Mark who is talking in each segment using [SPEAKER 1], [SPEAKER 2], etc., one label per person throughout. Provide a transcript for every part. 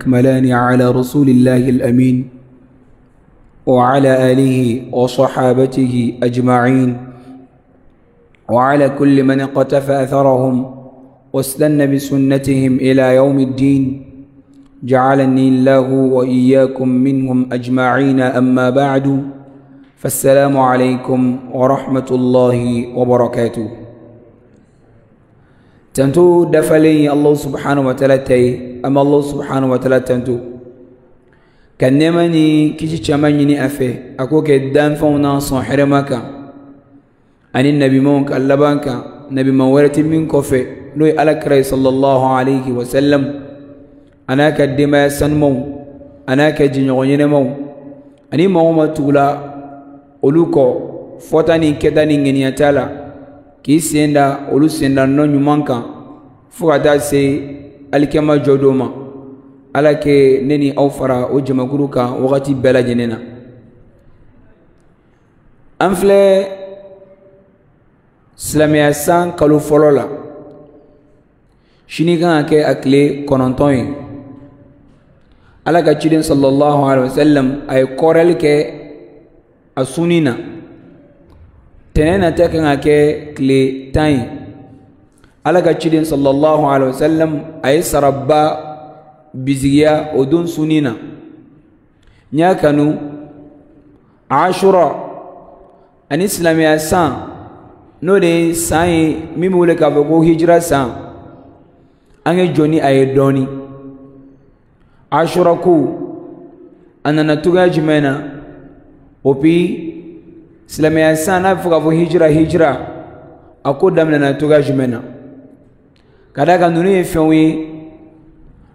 [SPEAKER 1] اكملان على رسول الله الأمين وعلى آله وصحابته أجمعين وعلى كل من اقتفى أثرهم واستنى بسنتهم إلى يوم الدين جعلني الله وإياكم منهم أجمعين أما بعد فالسلام عليكم ورحمة الله وبركاته تنتو دفلي الله سبحانه وتعالى تي أما الله سبحانه وتعالى تنتو كنماني كيشي شمان يني أفي أكو كدان فونا صن حرمك أن النبي مونك اللبانك نبي مورت من كوفي نوي على كري صلى الله عليه وسلم أنا كدما سن مو أنا كجنغين مو أني مو ما تولا أولوكو فوتاني كدا نيني أتالا k'i sen da olu sen da nɔ ɲuman kan fo ka taa se alikɛma jɔ dɔ ma ala kɛ ne ni aw fara o jamakuru kan wagati bɛɛ lajɛlen na an filɛ silamɛya san kalo fɔlɔ la sini kan ka kɛ a tile kɔnɔntɔn ye ala ka ciden sallallahu alaihi wasallam a ye kɔrɛli kɛ a sunni na tɛnɛ nata kan ka kɛ tile tan ye ala ka ciden sallallahu alaihi wasallam a ye saraba bisigiya o don sunni na n y'a kanu ashura ani silamɛya san n'o de ye san ye min bɛ wele k'a fɔ ko hijira san an ye jɔ ni a ye dɔɔni ashura ko a nana cogoya jumɛn na o bi silamɛya san n'a bɛ fɔ k'a fɔ hijira hijira a ko daminɛna cogoya jumɛn na ka d'a kan ninnu ye fɛnw ye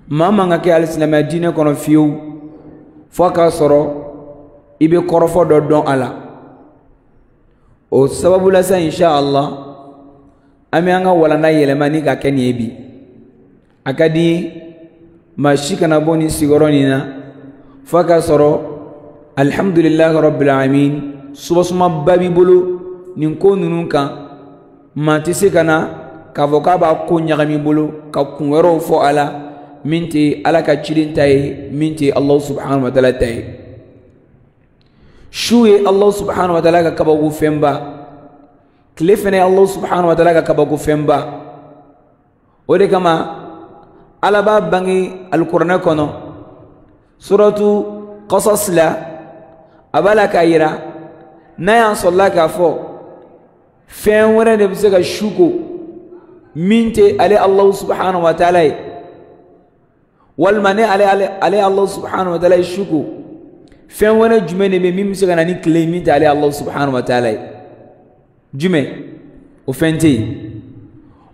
[SPEAKER 1] maa man ka kɛ hali silamɛya diinɛ kɔnɔ fiyewu fo k'a sɔrɔ i bɛ kɔrɔfɔ dɔ dɔn a la o sababu la sa insha allah an bɛ an ka walanda yɛlɛma ni ka kɛ nin ye bi a ka di maa si kana bɔ nin sigiyɔrɔ nin na fo k'a sɔrɔ alihamudulilahi rabil sumasuma ba b'i bolo nin ko ninnu kan maa tɛ se ka na k'a fɔ k'a b'a ko ɲagami bolo ka kun wɛrɛw fɔ a la min tɛ ala ka ciden ta ye min tɛ alahu subhanahu wa taala ta ye su ye alahu subhanahu wa taala ka kabako fɛnba tile fana ye alahu subhanahu wa taala ka kabako fɛnba o de kama ala b'a bange alikuranɛ kɔnɔ suratu qasas la a b'a la k'a yira n'a y'a sɔrɔla k'a fɔ fɛn wɛrɛ de bɛ se ka su ko min tɛ ale alahu subahana wa taala ye walima ne ale ale ale alahu subahana wa taala ye su ko fɛn wɛrɛ jumɛn de bɛ min bɛ se ka na ni tile ye min tɛ ale alahu subahana wa taala ye jumɛn o fɛn tɛ yen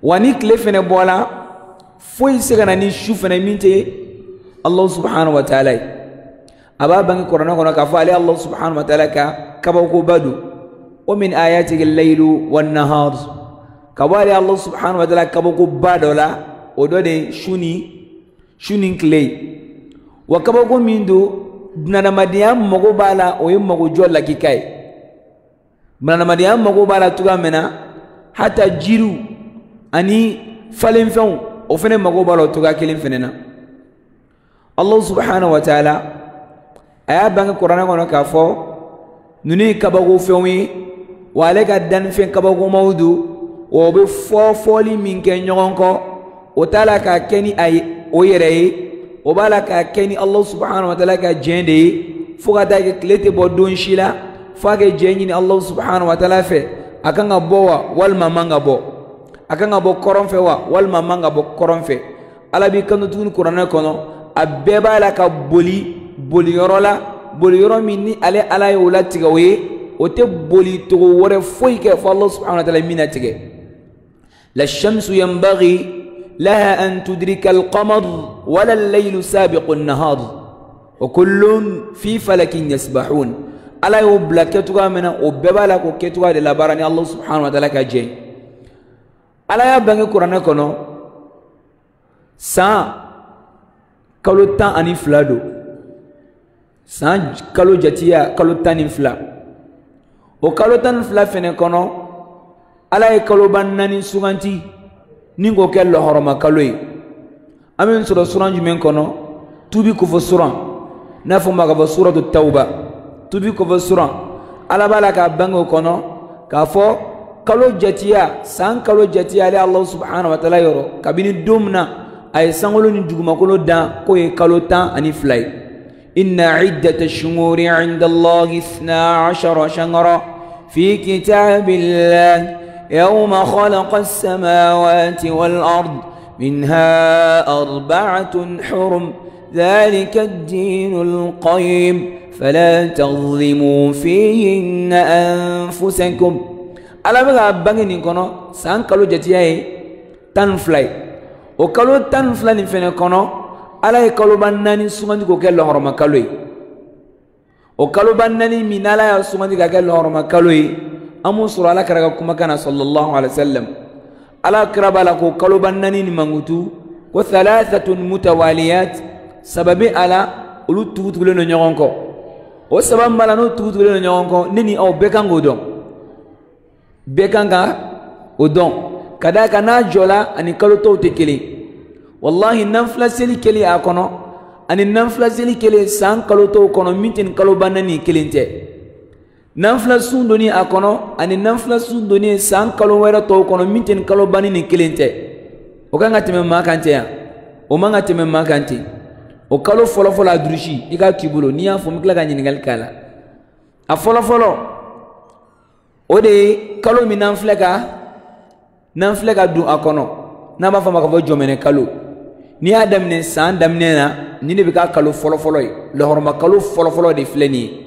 [SPEAKER 1] wa ni tile fana bɔra foyi tɛ se ka na ni su fana min tɛ alahu subahana wa taala ye. أبا بنك قرآن قرآن كفو علي الله سبحانه وتعالى كبوكو بدو ومن آياته الليل والنهار كبو علي الله سبحانه وتعالى كبوكو بدو لا ودوني شوني شوني كلي وكبوكو من دو بنانماديان مغو بالا ويم مغو جول لكيكاي بنانماديان مغو بالا تغا حتى جيرو أني فلنفون وفن مغو بالا تغا كلين الله سبحانه وتعالى a y'a bange kuranɛ kɔnɔ k'a fɔ ninnu ye kabakofɛnw ye wa ale ka dannifɛn kabakomaw don wa o bɛ fɔfɔli min kɛ ɲɔgɔn kɔ o t'a la k'a kɛ ni a ye o yɛrɛ ye o b'a la k'a kɛ ni alahu subahana wa taala ka diɲɛ de ye fo ka taa kɛ tile tɛ bɔ don si la fo a kɛ diɲɛ ɲini alahu subahana wa taala fɛ a kan ka bɔ wa walima man ka bɔ a kan ka bɔ kɔrɔn fɛ wa walima man ka bɔ kɔrɔn fɛ ala b'i kanto tuguni kuranɛ kɔnɔ a bɛɛ b'a la ka boli. boliyɔrɔ la boliyɔrɔ min ni ale ala y'o latigɛ o ye o tɛ boli togo wɛrɛ foyi kɛ fɔ ala subahana wa taala min natigɛ la shamsu yanbaghi لها أن تدرك القمر ولا الليل سابق النهار وكل في فلك يسبحون ألا يبلا كتوا من أببالك كتوا للبراني الله سبحانه وتعالى كجي ألا يبنى قرآن كنو سان كالو تان أني فلادو san kalo jatiya kalo tan ni fila o kalo tan ni fila fɛnɛ kɔnɔ ala ye kaloba naani suganti ni k'o kɛ lɔhɔrɔma kalo ye an bɛ sɔrɔ suran jumɛn kɔnɔ tubi kofɔ suran n'a fɔ ma ka fɔ suratu tawuba tubi kofɔ suran ala b'a la k'a bange o kɔnɔ k'a fɔ kalo jatiya san kalo jatiya ale alahu subahana wa taala yɔrɔ kabini don min na a ye sankolo ni dugumakolo dan k'o ye kalo tan ani fila ye. إن عدة الشهور عند الله اثنا عشر شهرا في كتاب الله يوم خلق السماوات والأرض منها أربعة حرم ذلك الدين القيم فلا تظلموا فيهن أنفسكم ألا bɛ بغي bange سان kɔnɔ san kalo jatiya ye tan ala ye kaloba naani sugandi k'o kɛ lahɔrɔma kalo ye o kaloba naani min n'ala y'a sugandi k'a kɛ lahɔrɔma kalo ye an b'o sɔrɔ ala kɛra ka kumakan na sɔlɔlɔhu alayhi salam ala kɛra b'a la k'o kaloba naani nin mankutu ko thalathatun mutawaliyat sababi ala olu tugutugulen don ɲɔgɔn kɔ o saba min b'a la n'o tugutugulen don ɲɔgɔn kɔ ne ni aw bɛɛ kan k'o dɔn bɛɛ kan ka o dɔn ka d'a kan n'a jɔla ani kalo tɔw tɛ kelen ye wallahi nanfilaseli kelen a kɔnɔ ani nanfilaseli kelen san kalo tɔw kɔnɔ min tɛ nin kalo banna nin kelen tɛ nanfila sun donni a kɔnɔ ani nanfila sun donni san kalo wɛrɛ tɔw kɔnɔ min tɛ nin kalo banni nin kelen tɛ o kan ka tɛmɛ maa kan tɛ yan o man ka tɛmɛ maa kan ten o kalo fɔlɔfɔlɔ a durusi i ka k'i bolo n'i y'a fɔ n bɛ tila ka ɲininkali k'a la a fɔlɔfɔlɔ o de ye kalo min n'an filɛ ka n'an filɛ ka don a kɔnɔ n'an b'a fɔ a ma ka fɔ jɔmɛnɛ kalo n'i adam daminɛ san dam daminɛ na ni ne bika kalu folo folo ye le horma kalu folo folo di fleni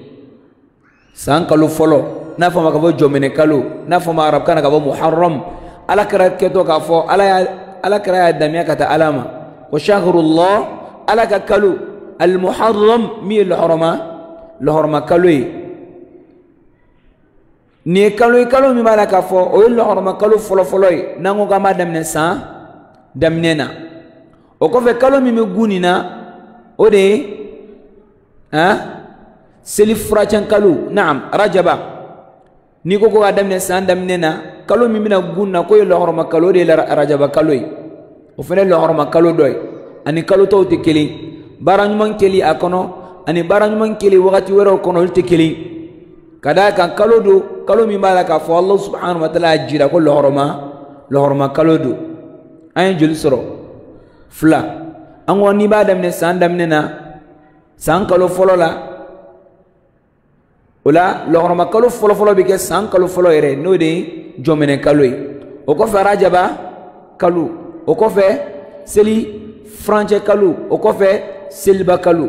[SPEAKER 1] san kalu folo n'a fama ma ka fɔ jɔminɛ kalo n'a fama arab kana na ka fɔ muharram ala kɛra kɛtɔ k'a fɔ ala y'a ala kɛra y'a damiya ka taa alama wa shahrullah ala ka kalu al muharram mi le horma le horma kalu ye ni kalu kalo min b'a la k'a fɔ o ye lahɔrɔma kalo folo ye n'an ko k'an dam daminɛ san dam daminɛ na. o kɔfɛ kalo min bɛ gun nin na o de ye han seli furacɛ kalo naam rajaba n'i ko ko k'a daminɛ san daminɛ na kalo min bɛna gun na k'o ye lɔgɔrɔma kalo o de ye rajaba kalo ye o fana ye lɔgɔrɔma kalo dɔ ye ani kalo tɔw tɛ kelen baara ɲuman kɛli a kɔnɔ ani baara ɲuman kɛli wagati wɛrɛw kɔnɔ olu tɛ kelen ka d'a kan kalo don kalo min b'a la k'a fɔ alahu subahana wa taala y'a jira ko lɔgɔrɔma lɔgɔrɔma kalo don an ye joli sɔrɔ fila an ko n'i b'a daminɛ san daminɛ na san kalo fɔlɔ la o la lɔgɔrɔma kalo fɔlɔfɔlɔ bɛ kɛ san kalo fɔlɔ yɛrɛ n'o de ye jɔminɛ kalo ye o kɔfɛ arajaba kalo o kɔfɛ seli furancɛ kalo o kɔfɛ seliba kalo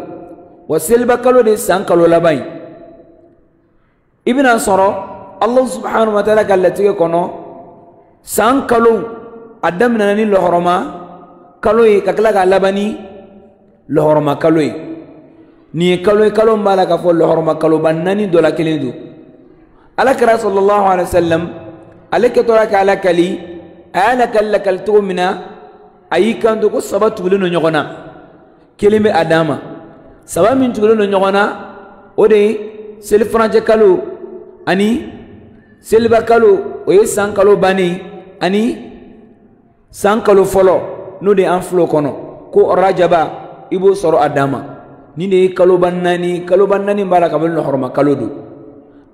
[SPEAKER 1] wa seliba kalo de ye san kalo laban ye i bɛna sɔrɔ alahu subahana wa taala ka latigɛ kɔnɔ san kalo a daminɛna ni lɔgɔrɔma. kalo ye ka tila k'a laban ni lɔhɔrɔma kalo ye nin ye kalo ye kalo min b'a la k'a fɔ lɔhɔrɔma kaloba naani dɔ la kelen don alakira sɔlɔlɔhu alayhi wa sallam ale kɛtɔla k'a lakali a y'a lakali lakali cogo min na a y'i kanto ko saba tugulen don ɲɔgɔn na kelen bɛ a d'a ma saba min tugulen don ɲɔgɔn na o de ye selifaranjɛ kalo ani seliba kalo o ye san kalo bannen ani san kalo fɔlɔ n'o de an filɛ o kɔnɔ ko rajaba i b'o sɔrɔ a dan ma nin de ye kaloba naani kaloba naani b'a la kabini lahɔrɔma kalo don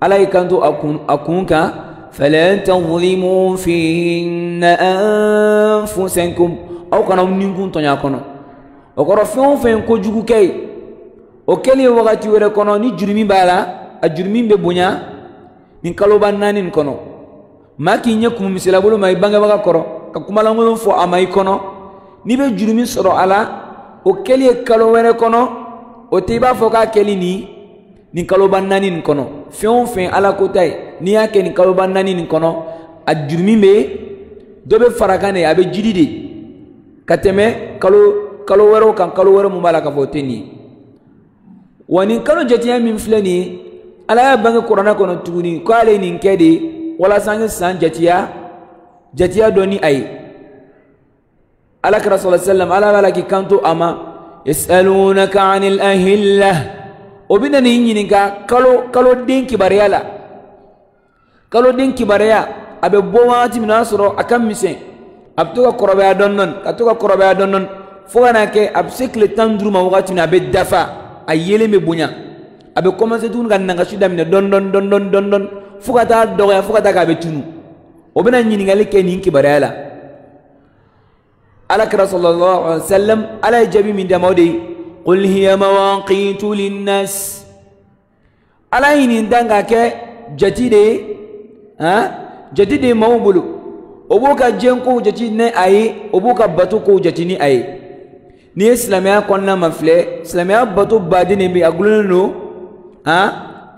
[SPEAKER 1] ala y'i kanto a kun a kun kan fɛlɛ tɔnfilimu fihinna an fusenkum aw kana ninkun tɔɲɔ a kɔnɔ o kɔrɔ fɛn o fɛn kojugu kɛ ye o kɛlen wagati wɛrɛ kɔnɔ ni jurumi b'a la a jurumi bɛ bonya nin kaloba naani nin kɔnɔ maa k'i ɲɛ kumu misilabolo ma i bangebaga kɔrɔ ka kumalankolon fɔ a ma i kɔnɔ E n'i bɛ juru min sɔrɔ a la o kɛli ye kalo wɛrɛ kɔnɔ o tɛ i b'a fɔ k'a kɛli nin nin kaloba naani nin kɔnɔ fɛn o fɛn ala ko ta ye n'i y'a kɛ nin kaloba naani nin kɔnɔ a juru min bɛ dɔ bɛ fara kan de a bɛ jiri de ka tɛmɛ kalo kalo wɛrɛw kan kalo wɛrɛ mun b'a la k'a fɔ o tɛ nin ye wa nin kalo jatenya min filɛ nin ye ala y'a bange kuranɛ kɔnɔ tuguni ko ale ye nin kɛ de walasa an ye san jatiya jatiya dɔ a ye على كرا صلى الله عليه وسلم على بالك كانتو أما يسألونك عن الأهلة وبنا نيني نكا كلو كلو دين كباريالا كلو دين كباريا أبي بواتي من أسرو أكم مسين أبتوكا كربيا دونن أبتوكا كربيا دونن فوانا كي أبسكلي تندرو ما وغاتي من أبي دفا أيلي مبونيا أبي كومنسي تون كان نغشي دامنا دون دون دون دون دون دون فوكا دوغيا فوكا كابتونو وبنا نيني لكي نين كباريالا alakira sallallahu alaihi wa sallam ala ye jaabi min dama o de ye qul hiya mawaqitu linnas ala ye nin dan ka kɛ jati de ye han jati de ye maaw bolo o b'u ka diɲɛ kow jati ni a ye o b'u ka bato kow jati ni a ye n'i ye silamɛya kɔnɔna ma filɛ silamɛya bato baden de bɛ a gulonnen don han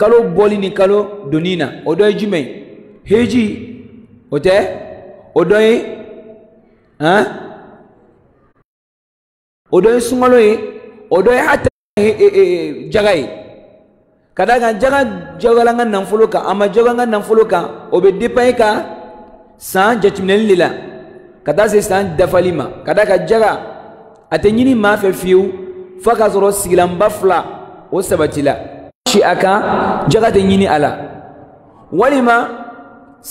[SPEAKER 1] kalo bɔli ni kalo donni na o dɔ ye jumɛn ye heji o tɛ o dɔ ye han. odoy sungolo ye odoy hata jaga ye ka da kan jaga jogala n ka nanfolo kan a ma joga n ka nanfolo kan o bɛ depan i ka san jatiminɛli le la ka taa se san dafali ma ka da kan jaga a tɛ ɲini maa fɛ fiyewu f'a ka sɔrɔ sigilanba fila o sabatila si a kan jaga tɛ ɲini a la walima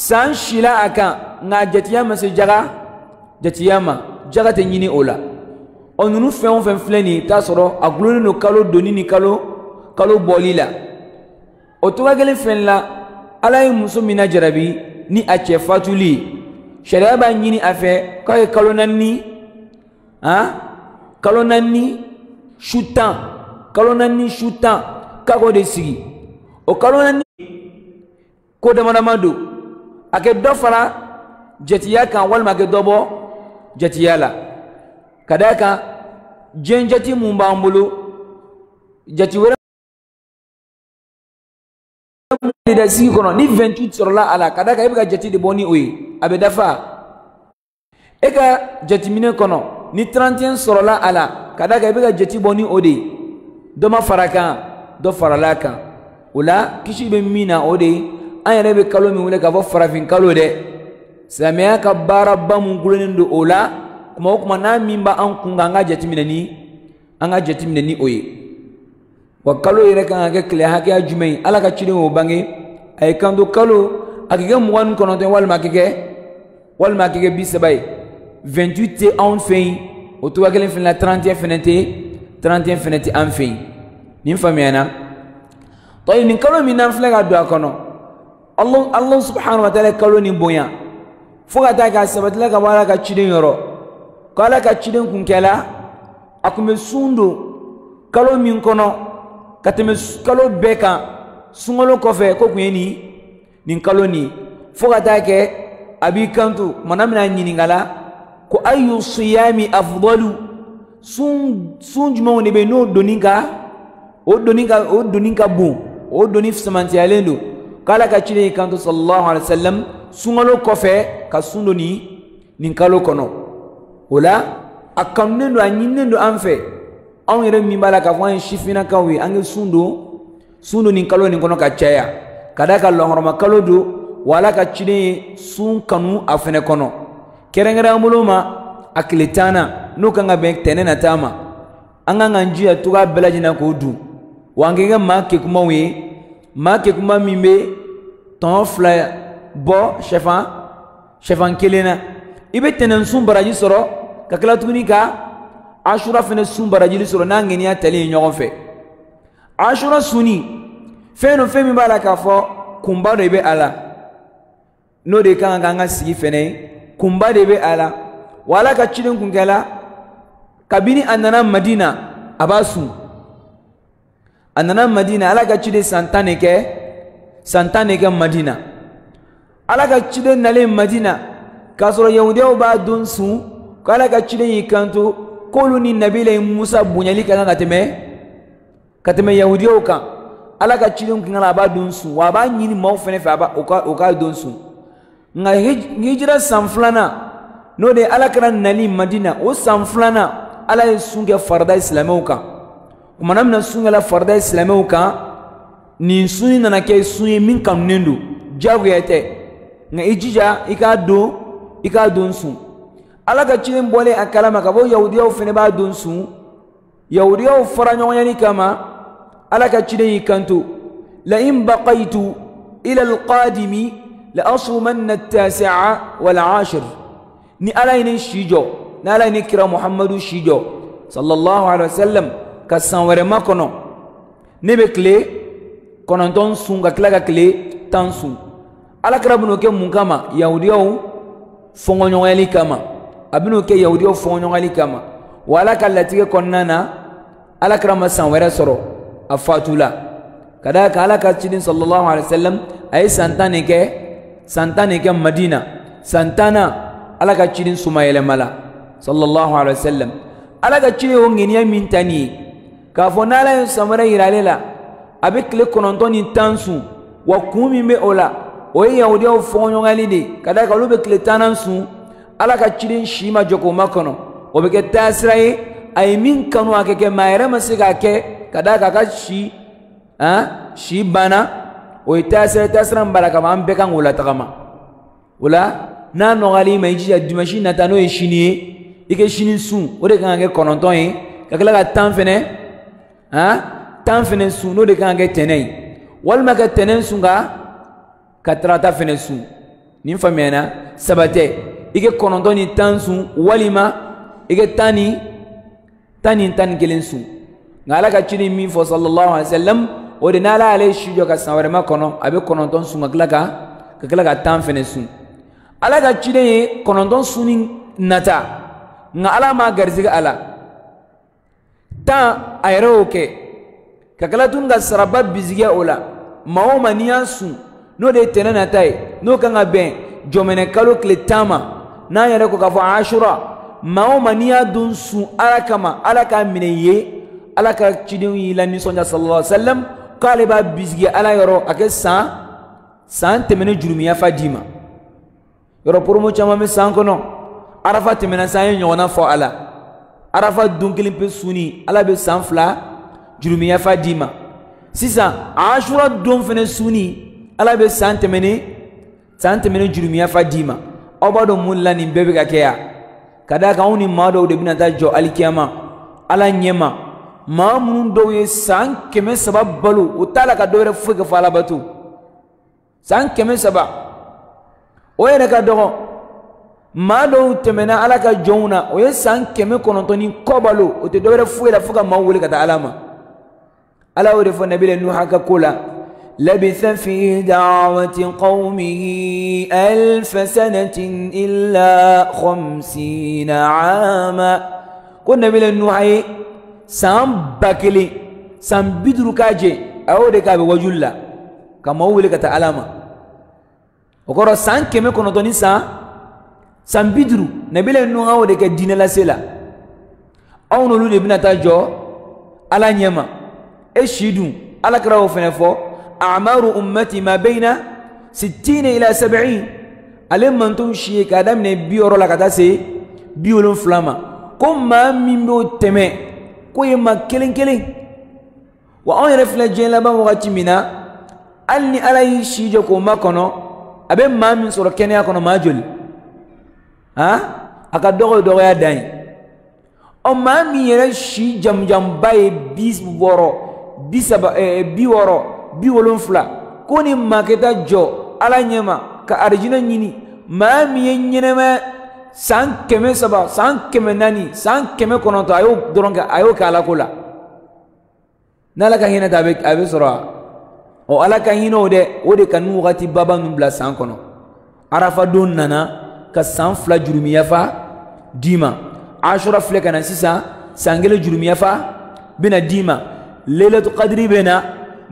[SPEAKER 1] san sila a kan nka jatiya ma se jaga jatiya ma jaga tɛ ɲini o la ɔ ninnu fɛn o fɛn filɛ nin i bɛ sɔrɔ a gulonnen don kalo donni ni kalo kalo bɔli la o togoya kelen fɛn la ala ye muso min na jarabi ni a cɛ fatuli ye sariya b'a ɲini a fɛ k'a ye kalo naani ha kalo naani su tan kalo naani su tan k'a k'o de sigi o kalo naani ko dama dama don a kɛ dɔ fara jatiya kan walima a kɛ dɔ bɔ jatiya la ka d'a kan diɲɛ jati mun b'an bolo jati wɛrɛ de da sigi kɔnɔ ni ventu huit sɔrɔla a la ka d'a kan e bɛ ka jate de bɔ ni o ye a bɛ dafa e ka jateminɛ kɔnɔ ni trente et un sɔrɔla a la ka d'a kan i bɛ ka jate bɔ ni o de ye dɔ ma fara a kan dɔ farala a kan o la kisi bɛ min na o de ye an yɛrɛ bɛ kalo min wele k'a fɔ farafin kalo dɛ silamɛya ka baaraba mun gulonnen don o la kuma o kuma n'a min b'an kun kan an ka jateminɛ ni an ka jateminɛ ni o ye wa kalo yɛrɛ kan ka kɛ tile hakɛya jumɛn ye ala ka ciden y'o bange a ye kanto kalo a ka kɛ mugan ni kɔnɔntɔn walima a ka kɛ walima a ka kɛ bi saba ye vingt huit tɛ anw fɛ yen o togoya kelen fana la trente et un fana tɛ trente et un fana tɛ an fɛ yen nin faamuyana tɔyi nin kalo min n'an filɛ ka don a kɔnɔ alahu alahu subahana wa taala ye kalo nin bonya fo ka taa k'a sabatila ka bɔ ala ka ciden yɔrɔ. Kala ala ka ciden kun kɛla a kun bɛ sun don kalo min kɔnɔ ka tɛmɛ kalo bɛɛ kan sunkalo kɔfɛ ko kun ye nin nin kalo nin fo ka taa kɛ a b'i kanto mana min na ɲininka la ko ayu siyami afdalu sun sun jumɛnw de bɛ yen n'o donni ka o donni ka o donni ka bon o donni samantiyalen don k'ala ka ciden kanto sallallahu alaihi wa sallam sunkalo kɔfɛ ka sun don nin nin kalo kɔnɔ. o la a kanunen don a ɲininen don an fɛ anw yɛrɛ min b'a la k'a fɔ an ye sifinnakaw ye an ka sun don sun don nin kalo nin kɔnɔ ka caya ka d'a kan lɔnkɔrɔma kalo don wa ala ka ciden ye sun kanu a fɛnɛ kɔnɔ kɛrɛnkɛrɛn an bolo ma a tile tan na n'o kan ka bɛn tɛnɛ nata ma an kan k'an jija togoya bɛɛ lajɛlen na k'o dun wa an kɛ kɛ maa kekumaw ye maa kekuma min bɛ tɔn fila bɔ sɛfan sɛfan kelen na i bɛ tɛnɛnsun baraji sɔrɔ ka kila tuguni ka ashura fɛnɛ sun barajili sɔrɔ n'a ŋɛniya talen ye ɲɔgɔn fɛ ashura sunni fɛn do fɛn min b'a la k'a fɔ kunba de bɛ a la n'o de ka k'an ka sigi fɛnɛ kunba de bɛ a la wa ala ka ciden kun kɛla kabini a nana madina a b'a sun a nana madina ala ka ciden san tan de kɛ san tan de kɛ madina ala ka ciden nalen madina k'a sɔrɔ yahudiyaw b'a don sun ko ala ka cilen y'i kanto k'olu ni nabila ye musa bonyali ka kan ka tɛmɛ ka tɛmɛ yahudiyaw kan ala ka cilen kun kana a b'a don sun wa a b'a ɲini maaw fɛnɛ fɛ a b'a o ka o k'a don sun nka hijira san filanan n'o de ye ala kɛra nali madina o san filanan ala ye sun kɛ farida silamɛw kan o mana mina sun kɛla farida silamɛw kan nin sunni nana kɛ sun ye min kanunen don diyagoya tɛ nka i jija i k'a don i k'a don sun ala ka ciden bɔlen a kalama ka bɔ yahudiyaw fɛnɛ b'a don sun yahudiyaw fara ɲɔgɔnyani kama ala ka ciden y'i kanto lain baqaitu ila alqadimi laasumanna tasaa walashir ni ala ye ne si jɔ ni ala kira muhammadu shijo sallallahu alaihi wasallam ka san wɛrɛ ma kɔnɔ ne bɛ kile kɔnɔntɔn sun ka tila tan sun ala kira n'o kɛ mun kama yahudiyaw kama a ben'o kɛ yahudiyaw fɔɲɔgɔnli kama wa ala ka latigɛ san wɛrɛ sɔrɔ a fatu la ka da kan ala ka ciden sallallahu alaihi wasallam a ye san tan ne madina santana tanna ala ka ciden la sallallahu alaihi wasallam ala ka ciden o ŋaniya min ta k'a fɔ n'ala ye san wɛrɛ yira ale la a bɛ tile kɔnɔntɔn ni tan sun wa kun min bɛ o la o ye de ye ka da kan ala ka ciden si ma jɔ k'o makɔnɔ o bɛ kɛ taasira ye a ye min kanu a kɛ kɛ maa yɛrɛ ma se k'a kɛ ka d'a kan a ka si han si banna o ye taasira ye taasira min b'a la ka ban an bɛɛ kan k'o latagama o la n'a nɔgɔyal'i ma i jija dimanche nata n'o ye sini ye i ka sini sun o de kan ka kɛ kɔnɔntɔn ye ka tila ka tan fɛnɛ han tan fɛnɛ sun n'o de kan ka kɛ tɛnɛ ye walima ka tɛnɛ sun ka ka tarata fɛnɛ sun nin faamuyana saba i kɛ kɔnɔntɔn ni tan sun walima i kɛ tan ni tan ni tan ni kelen sun nka ala ka ciden min fɔ sallallahu alaihi wa sallam o de n'ala y'ale si jɔ ka san wɛrɛ ma kɔnɔ a bɛ kɔnɔntɔn sun ka tila ka ka tila ka tan fɛnɛ sun ala ka ciden ye kɔnɔntɔn sunni nata nka ala ma garisɛgɛ a la tan a yɛrɛ y'o kɛ ka tila tun ka saraba bisigiya o la maa o maa n'i y'a sun n'o de ye tɛnɛ nata ye n'o kan ka bɛn jɔmɛnɛ kalo tile tan ma n'an yɛrɛ ko k'a fɔ ashura maa o maa n'i y'a don sun ala kama ala k'a minɛ i ye ala ka cidenw y'i la nisɔndiya sallallahu alaihi wa sallam k'ale b'a bisigi ala yɔrɔ a kɛ san san tɛmɛnen jurumiya fa d'i ma yɔrɔ poromo caman bɛ san kɔnɔ arafa tɛmɛna san ye ɲɔgɔnna fɔ a la arafa don kelen pe sunni ala bɛ san fila jurumiya fa d'i ma sisan ashura don fɛnɛ sunni ala bɛ san tɛmɛnen san tɛmɛnen jurumiya fa d'i ma aw b'a dɔn mun la nin bɛɛ bɛ ka kɛ yan ka d'a kan anw ni maa dɔw de bɛna taa jɔ alikiyama ala ɲɛma maa minnu dɔw ye san kɛmɛ saba balo o t'a la ka dɔ wɛrɛ foyi kɛ fɔ alabato san kɛmɛ saba o yɛrɛ ka dɔgɔ maa dɔw tɛmɛna ala ka jɔnw na o ye san kɛmɛ kɔnɔntɔn ni kɔ balo o tɛ dɔ foyi la fo ka maa wele ka taa ala ma ala y'o de fɔ nabila nuhu ka ko la لبث في دعوة قومه ألف سنة إلا خمسين عاما كنا بلا نوعي سام بكلي سام بدر كاجي أو دكا بوجولا كما هو لك تعلم وقرأ سان كم كنا دوني سان سام بدر نبلا نوعي أو دكا دين سلا. أو نقول لبنا تاجو على نيما إشيدون على كراو فنفو أعمار أمتي ما بين ستين إلى سبعين ألم من تنشي كادم نبي أورو لكتاسي بيولون فلاما كم ما من بيو تمي كوي ما كلين كلين وأن رفلا جيلا بان وغاتي منا ألني ألاي شيجو كوما كنو. أبي ما من سورة كنيا كونو ما جولي ها أكا دوغو دوغو يا داين أما مي يرى شي جم جم باي بيس بورو بيس بورو bi wolonfila ko nin maa kɛ jɔ ala ɲɛma ka arijinɛ ɲini maa min ye ɲɛnɛmaya san kɛmɛ saba san kɛmɛ naani san kɛmɛ kɔnɔntɔn a y'o dɔrɔn kɛ a y'o kɛ ala ko la n'ala ka hinɛ ta a bɛ a bɛ sɔrɔ wa ɔ ala ka hinɛ dɛ o de ka nin wagati baba ninnu bila san kɔnɔ arafa nana ka san fila jurumiyafa d'i ma asura filɛ ka na sisan san kelen jurumiyafa bɛna d'i ma lelatu kadiri bɛ na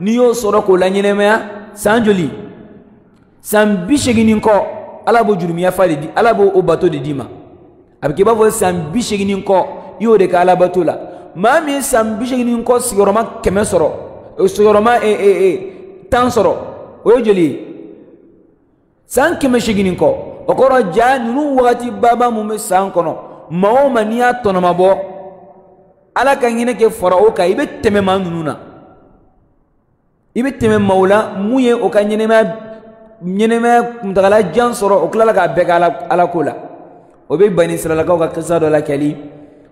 [SPEAKER 1] n'i y'o sɔrɔ k'o la ɲɛnɛmaya san joli san bi seeginin kɔ ala b'o jurumiya fa de di ala b'o bato de d'i ma a bɛ kɛ i b'a fɔ san bi seeginin kɔ i y'o de kɛ ala bato la maa min ye san bi seeginin kɔ sigiyɔrɔma kɛmɛ sɔrɔ e, sigiyɔrɔma ee ee tan sɔrɔ o ye joli ye san kɛmɛ seeginin kɔ o kɔrɔ ja ninnu wagati baba mun bɛ san kɔnɔ maa o maa n'i y'a tɔnɔmabɔ ala ka hinɛ kɛ fara o kan i bɛ tɛmɛ maa ninnu na i bɛ tɛmɛ maaw la mun ye o ka ɲɛnɛmaya ɲɛnɛmaya kuntagala jan sɔrɔ o tilala k'a bɛɛ kɛ ala ala ko la o bɛ bani israilakaw ka kisa dɔ lakɛli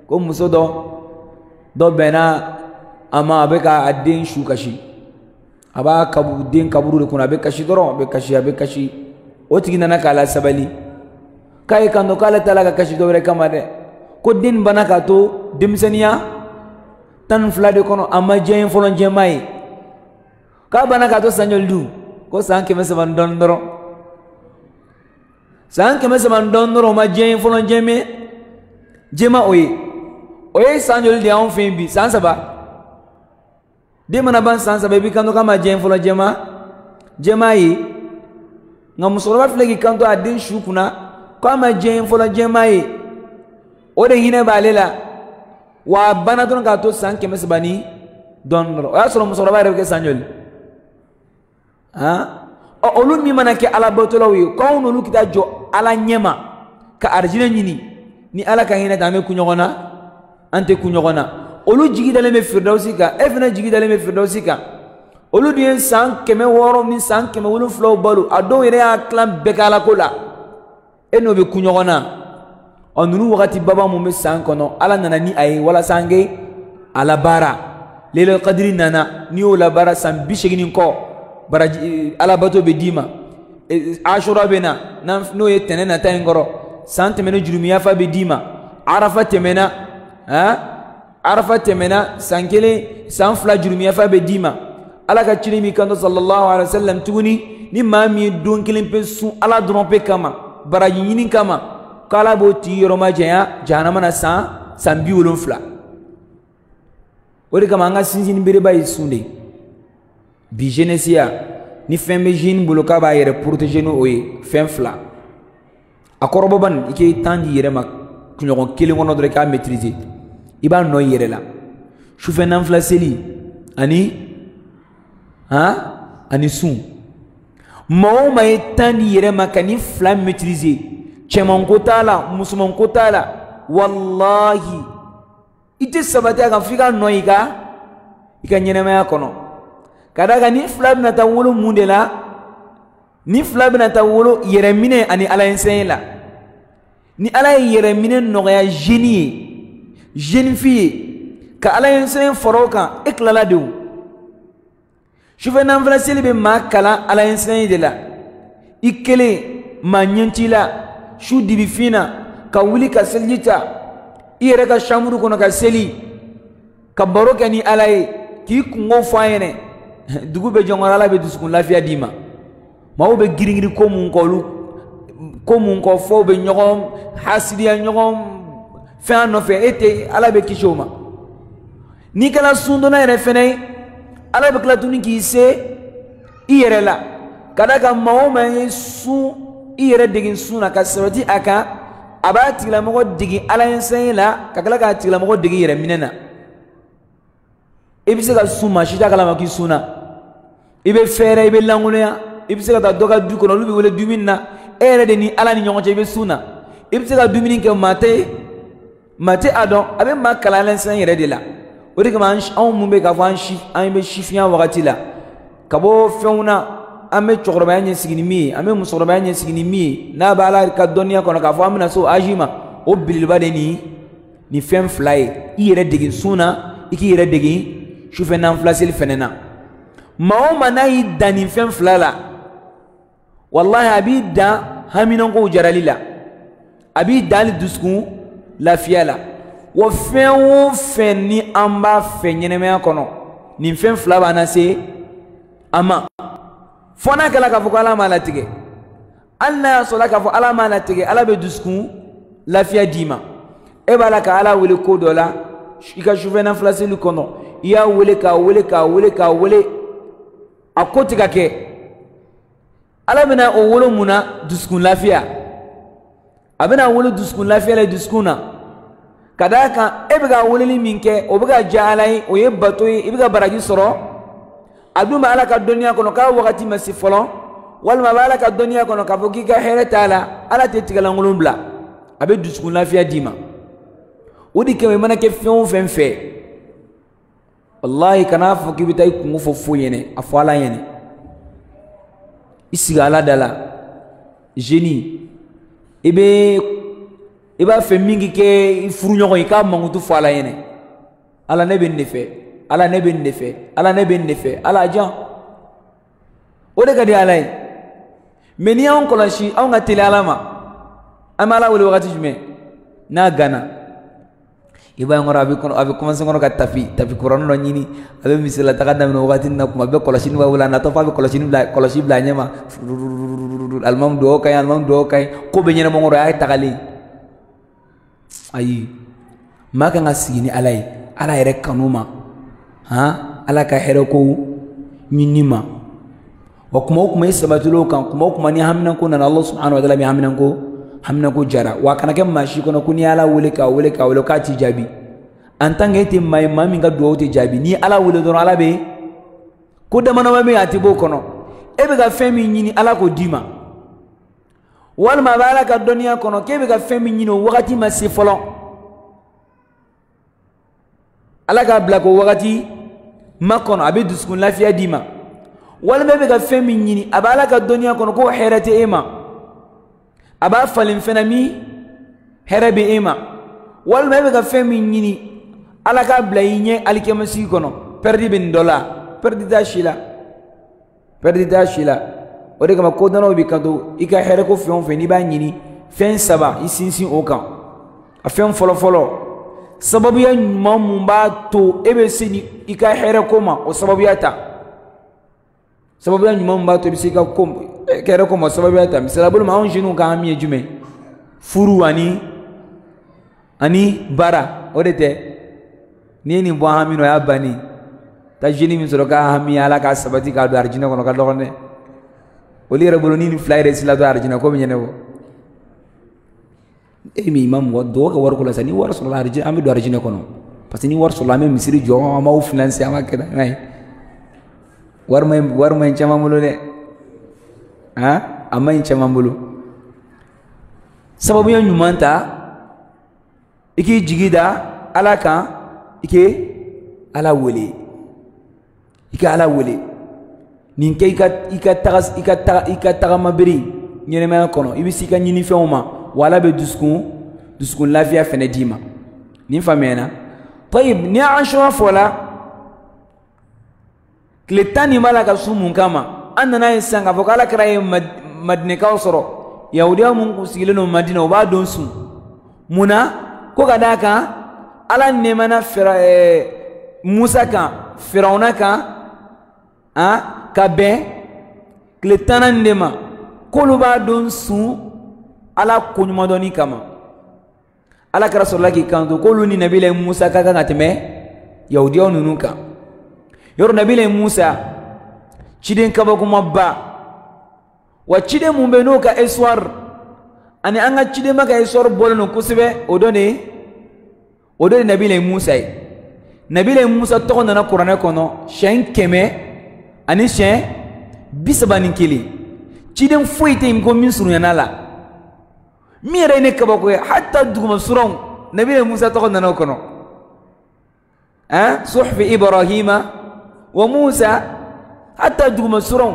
[SPEAKER 1] ko muso dɔ dɔ bɛnna a ma a bɛ k'a den su kasi a b'a kaburu den kaburu de kɔnɔ a bɛ kasi dɔrɔn a bɛ kasi a bɛ kasi o tigi nana k'a la sabali k'a ye kanto k'ale taara ka kasi dɔ wɛrɛ kama dɛ ko den banna k'a to denmisɛnninya tan ni fila de kɔnɔ a ma diya ye fɔlɔ jɛma ye k'a banna k'a to san joli dun ko san kɛmɛ saba ni dɔɔnin dɔrɔn san kɛmɛ saba ni dɔɔnin dɔrɔn o ma diɲɛ fɔlɔ diɲɛ diɲɛ ma o ye o ye san joli de y'anw fɛ yen bi san saba den mana ban san saba i b'i kanto k'a ma diɲɛ fɔlɔ diɲɛ ma diɲɛ ma ye nka musokɔrɔba filɛ k'i kanto a den su kunna k'a ma diɲɛ fɔlɔ diɲɛ ma ye o de hinɛ b'ale la wa a banna dɔrɔn k'a to san kɛmɛ saba ni dɔɔnin dɔrɔn o y'a sɔrɔ musokɔrɔba yɛrɛ bɛ kɛ san joli olu min mana kɛ alabatɔlaw ye ko anw n'olu ka taa jɔ ala ɲɛma ka arijinɛ ɲini ni ala ka hinɛ ta an bɛ kun ɲɔgɔn na an tɛ kun ɲɔgɔn na olu jigi dalen bɛ firidawusi kan e fana jigi dalen bɛ firidawusi kan olu dun ye san kɛmɛ wɔɔrɔ ni san kɛmɛ wolonfilaw balo a dɔw yɛrɛ y'a tilan bɛɛ kɛ alako la e n'o bɛ kun ɲɔgɔn na ɔ ninnu wagati baba mun bɛ san kɔnɔ ala nana ni a ye walasa an kɛ a labaara lelakadiri nana n'i y'o labaara san bi seegin kɔ baraji eh, alabato bɛ d'i ma eh, ashura bɛ na n'o ye tɛnɛ nata in kɔrɔ san tɛmɛnen jurumiyafa bɛ d'i ma arafa tɛmɛna han arafa tɛmɛna san kelen san fila jurumiyafa bɛ d'i ma ala ka cili min kanto sallallahu alaihi wa sallam tuguni ni maa min ye don kelen pe sun ala dɔrɔn pe kama baraji ɲini kama k'ala b'o tigi yɔrɔ ma janya jahanama na san san bi wolonfila o de kama an ka sinsin ni bereba ye sun de ye bi jenesiya ni fɛn bɛ jeune bolo k'a b'a yɛrɛ protéger ni o ye fɛn fila a kɔrɔbɔba i k'i temps di yɛrɛ ma kunɲɔgɔn kelen kɔnɔ dɔrɔn i k'a maîtriser i b'a nɔ i yɛrɛ la sufɛ nanfila seli ani han ani sun mao ma ye temps di yɛrɛ ma ka nin fila maîtriser cɛmanko t'a la musomanko t'a la walahi i tɛ sabati a kan f'i ka nɔ i ka i ka ɲɛnɛmaya kɔnɔ. ka da kan ni fila bɛna taa wolo mun de la ni fila bɛna taa wolo yɛrɛminɛ ani ala ye sɛn la ni ala ye yɛrɛminɛ nɔgɔya zeni ye zenifin ye ka ala ye sɛn fara o kan e tilala de o sufɛ nanfɛla seli bɛ maa kalan ala ye sɛn de la i kelen maa ɲɛ t'i la su dibifin na ka wuli ka seliji ta i yɛrɛ ka samuru kɔnɔ ka seli ka baro kɛ ni ala ye k'i kungo fɔ a ɲɛna dugu bɛ jɔnkɔrɔ ala bɛ dusukun lafiya d'i ma maaw bɛ girin girin ko mun kɔ olu ko mun kɔ fɔ u bɛ ɲɔgɔn hasidiya ɲɔgɔn fɛn nɔfɛ e tɛ ala bɛ kisi o ma n'i kɛra sundonna yɛrɛ fɛnɛ ye ala bɛ tila tuguni k'i se i yɛrɛ la ka da kan maa o maa ye sun i yɛrɛ dege sun na ka sabati a kan a b'a tigilamɔgɔ dege ala ye sɛnɛ la ka tila k'a tigilamɔgɔ dege yɛrɛ minɛ na i e bɛ se ka sun maa si t'a kalama k'i sun na. i bɛ fɛɛrɛ i bɛ lankolonya i bɛ se ka taa dɔ ka du kɔnɔ olu bɛ wele dumuni na e yɛrɛ de ni ala ni ɲɔgɔn cɛ i bɛ sun na i bɛ se ka dumuni kɛ maa tɛ maa tɛ a dɔn a bɛ maa kalan lɛnsɛn yɛrɛ de la o de kama anw mun bɛ k'a fɔ an si an bɛ sifinya wagati la ka bɔ fɛnw na an bɛ cɛkɔrɔbaya ɲɛsigi ni min ye an bɛ musokɔrɔbaya ɲɛsigi ni min ye n'a bɛ ala ka dɔnniya kɔnɔ k'a fɔ an bɛna se o azi ma o belebeleba de nin nin fɛn fila ye i yɛrɛ dege sun na i k'i yɛrɛ dege sufɛ nanfilaseli fɛnɛ na maa o maa n'a y'i dan nin fɛn fila la walahi a b'i dan haminankow jarali la a b'i dan hali dusukun lafiya la wa fɛn o fɛn ni an b'a fɛ ɲɛnɛmaya kɔnɔ nin fɛn fila b'an lase an ma fɔ n'a kɛra k'a fɔ ko ala m'a latigɛ hali n'a y'a sɔrɔ k'a fɔ ala m'a latigɛ ala bɛ dusukun lafiya d'i ma e b'a la ka ala wele ko dɔ la i ka sufɛ nafilaseli kɔnɔ i y'a wele k'a wele k'a wele k'a wele. a tɛ ka kɛ ala bɛna o wolo mun na dusukun lafiya a bɛna wolo dusukun lafiya la dusukun na ka d'a kan e bɛ ka weleli min kɛ o bɛ ka diya ala ye o ye bato ye i bɛ ka baraji sɔrɔ a dun bɛ ala ka dɔnniya kɔnɔ k'a wagati ma se fɔlɔ walima a bɛ ala ka dɔnniya kɔnɔ k'a fɔ k'i ka hɛrɛ t'a la ala tɛ tigɛlankolon bila a bɛ dusukun lafiya d'i ma o de kama i mana kɛ fɛn o fɛn fɛ walahi kana fɔ k'i bɛ taa i kungo fɔ fo ɲɛnɛ a fɔ ala ɲɛnɛ i sigi ala da la zeni i bɛ i b'a fɛ min k'i kɛ furu ɲɔgɔn ye i k'a mankutu fɔ ala ɲɛnɛ ala ne bɛ nin de fɛ ala ne bɛ nin de fɛ ala ne bɛ nin de fɛ ala jan o de ka di ala ye mɛ n'i y'anw kɔlɔsi anw ka teli ala ma an bɛ ala wele wagati jumɛn n'a gana Iba yang abi kono abi commencé ngoro ka tafi tafi kuran no nyini abi misila taka dam no watin na kuma be koloshin wa wala na to fa be koloshin bla koloshin bla nyema almam do kay almam do kay ko be nyena ay takali ayi maka nga sigini alai alai yɛrɛ kanu ma ala ka hɛrɛ ko ɲini ma wa kuma o kuma i sabatilo kan ni nana allah subhanahu wa taala bi haminanko hamna ko jara wa kana ke mashi si kɔnɔ ko n'i ala wele k'a wule k'a wule k'a ti jabi en tant que e tɛ maa ye maa min n'i ala wule dɔrɔn ala be ko da mana mami ati b'o kono e be ga femi min ɲini ala k'o dima wal ma walima a bɛ ka dɔnniya kɔnɔ k'e be ga femi min ɲini o ma se folo ala ga bla k'o wakati ma kono abi dusku lafiya dima wal ma be ga femi ka fɛn min ɲini ka dɔnniya kɔnɔ k'o hɛrɛ tɛ e ma. a b'a falen fana min hɛrɛ bɛ e ma walima e bɛ ka fɛn min ɲini ala k'a bila i ɲɛ alikɛmasigi kɔnɔ pɛridi bɛ nin dɔ la pɛridi t'a si la pɛridi t'a si la o de kama kodɔnnaw b'i kanto i ka hɛrɛ ko fɛn o fɛn n'i b'a ɲini fɛn saba i sinsin o kan a fɛn fɔlɔfɔlɔ sababuya ɲuman mun b'a to e bɛ se ni i ka hɛrɛ ko ma o sababuya ta sababuya ɲuman mun b'a to i e bɛ se i ka ko kɛra ko ma sababuya ta misaliya bolo ma anw jeunes ka hami ye jumɛn furu ani ani baara o de tɛ n'i ye nin bɔ hami na o y'a bannen ta jeune min sɔrɔ ka hami ala k'a sabati k'a don arijinɛ kɔnɔ ka dɔgɔn dɛ olu yɛrɛ bolo ni nin fila yɛrɛ sila don arijinɛ ko bɛ ɲɛnabɔ e min ma mɔgɔ dɔgɔ kɛ wariko la sa ni wari sɔrɔla arijinɛ an bɛ don arijinɛ kɔnɔ parce que ni wari sɔrɔla an bɛ misiri jɔ an b'aw financer an b'a kɛ n'a ye wari ma ɲi wari ma ɲi caman bolo dɛ a ma ɲi caman bolo sababuya ɲuman ta i k'i jigi da ala kan i k'i ala wele i ka ala wele nin kɛ i ka taga i ka taga i ka tagama bere ɲɛnɛmaya kɔnɔ i bɛ se i ka ɲinifɛnw ma wa ala bɛ dusukun dusukun lafiya fɛnɛ d'i ma nin faamuyana tayib ni an sɔn fɔla tile tan nin b'a la ka sun mun kama an nana ye san k'a fɔ ko ala kɛra ye madinɛkaw sɔrɔ yahudiya mun sigilen don madina o b'a don sun mun na ko ka d'a kan ala nɛmana fɛra ɛɛ musa kan firawuna kan a ka bɛn tile tanna nin de ma k'olu b'a don sun ala koɲumandɔni kama ala kɛra sɔrɔla k'i kanto k'olu ni nabila musa ka kan ka tɛmɛ yahudiya ninnu kan yɔrɔ nabila musa cire e. kaba kuma ba wa cire mun bɛ n'o ka esuwari ani an ka cidenba ka esuwari bɔlen don kosɛbɛ o dɔ de o dɔ de nabila ye musa ye nabila ye musa tɔgɔ nana kuranɛ kɔnɔ siyɛn kɛmɛ ani siyɛn bi ni kelen ciden foyi tɛ yen ko min surunyana la min yɛrɛ ye ne kabako ye hata duguma suranw nabila ye musa tɔgɔ nana o kɔnɔ eh? ɛn suhufi ibrahima wa musa hata duguma suranw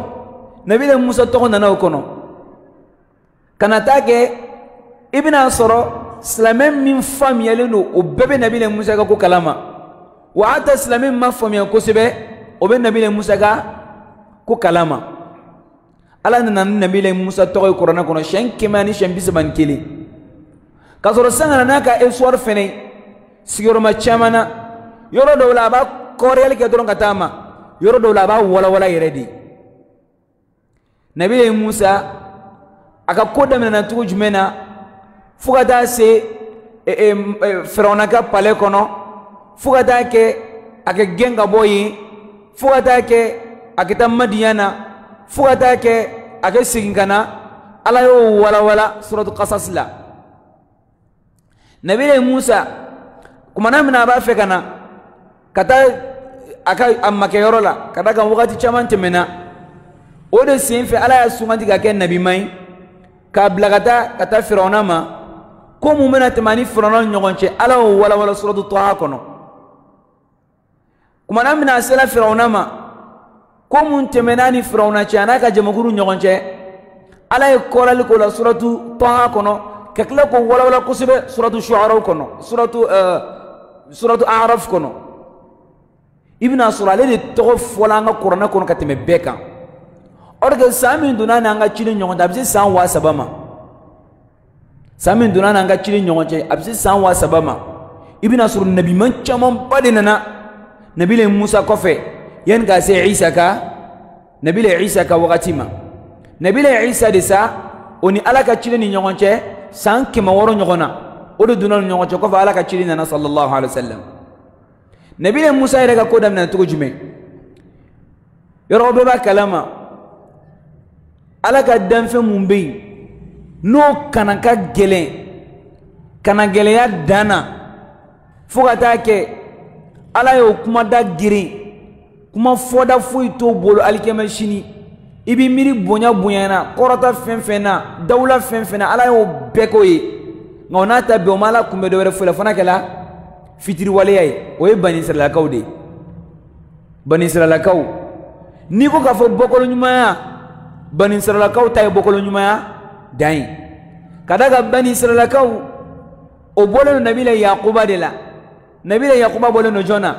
[SPEAKER 1] nabila musa tɔgɔ nana o kɔnɔ kana taa kɛ i bɛna sɔrɔ silamɛ min faamuyalen don o bɛɛ bɛ nabila musa ka ko kalama wa hata silamɛ min ma faamuya kosɛbɛ o bɛ nabila musa ka ko kalama ala nana ni nabila musa tɔgɔ ye kuranɛ kɔnɔ siyɛn kɛmɛ ani siyɛn bi saba ni kelen k'a sɔrɔ sisan ka na n'a ka esuwari fɛnɛ ye sigiyɔrɔma caman na yɔrɔ dɔw la a b'a kɔrɔyali kɛ dɔrɔn ka taa a ma yɔrɔ dɔw la a b'a walawala yɛrɛ de nabi musa a ka ko daminɛna cogo jumɛn na fo ka taa se e, e, e, fɛrɛwna ka pale kɔnɔ fo ka taa kɛ a ka gɛn ka bɔ yen fo ka taa kɛ a ka taa madiya na fo ka taa kɛ a ka segin ka na ala y'o walawala suratu kasasi la nabi musa kumana min na a b'a fɛ ka na ka taa a ka a la kada da kan wagati caman tɛmɛna o de sen ala y'a suganti ka kɛ nabiman ye k'a bila ka taa ka taa firawuna ma ko mun bɛna tɛmɛ ani firawuna ala y'o walawala sɔrɔtu tɔha kɔnɔ kumana min na a sela firawuna ma ko mun tɛmɛna ni firawuna cɛ n'a ka jamakuru ɲɔgɔn ala ye kɔrɔli k'o la sɔrɔtu tɔha kɔnɔ ka tila k'o walawala kosɛbɛ suratu shuaraw kɔnɔ sɔrɔtu ɛɛ eh, sɔrɔtu araf kɔnɔ i bɛna sɔrɔ ale de tɔgɔ fɔla an ka kuranɛ kɔnɔ ka tɛmɛ bɛɛ kan or que san min donna n'an ka ci ni ɲɔgɔn cɛ a bɛ se san waa saba ma san min donna n'an ka ci ni ɲɔgɔn cɛ a bɛ se san waa saba ma i bɛna sɔrɔ nabiman camanba de nana nabile musa kɔfɛ yanni k'a se isa ka nabile isa ka wagati ma nabile isa de sa o ni ala ka cili ni ɲɔgɔn cɛ san kɛmɛ wɔɔrɔ ɲɔgɔn na o de donna ni ɲɔgɔn cɛ kɔfɛ ala ka cili nana sallallahu alaihi wa sallam nabile musa yɛrɛ ka ko daminɛna cogo jumɛn yɔrɔ bɛɛ b'a kalama ala ka danfɛn mun bɛ yen n'o kana ka gɛlɛn kana gɛlɛya dan na fo ka taa kɛ ala y'o kuma da girin kuma fɔda foyi t'o bolo alikɛmɛ sini i b'i miiri bonya bonya na kɔrɔta fɛn fɛn na dawula fɛn fɛn na ala y'o bɛɛ k'o ye nka o n'a ta bɛn o ma ala kunbɛn dɔ foyi la fo n'a kɛla fitiriwaleya ye o ye banisiralakaw de ye banisiralakaw n'i ko k'a fɔ bɔkoloɲumanya banisiralakaw ta ye bɔkoloɲumanya dan ye ka da kan banisiralakaw o bɔlen don nabila yakuba de la nabila yakuba bɔlen don jɔn na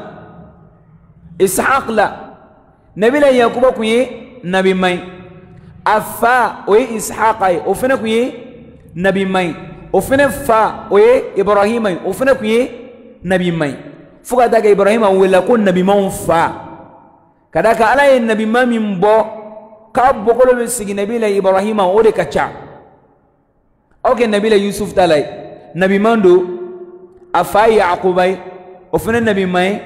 [SPEAKER 1] ishaq la nabila yakuba kun ye nabima ye a fa o ye ishaqa ye o fɛnɛ kun ye nabi ye o fɛnɛ fa o ye ibrahima ye o fɛnɛ kun ye nabiman ye fo ka taa kɛ ibrahima welela ko nabimanw fa ka da kan ala ye nabiman min bɔ k'a bɔkolo bɛ sigi nabila ibrahima o de ka ca aw kɛ nabila yusuf ta la ye nabiman don a fa ye yakuba ye o fana nabiman ye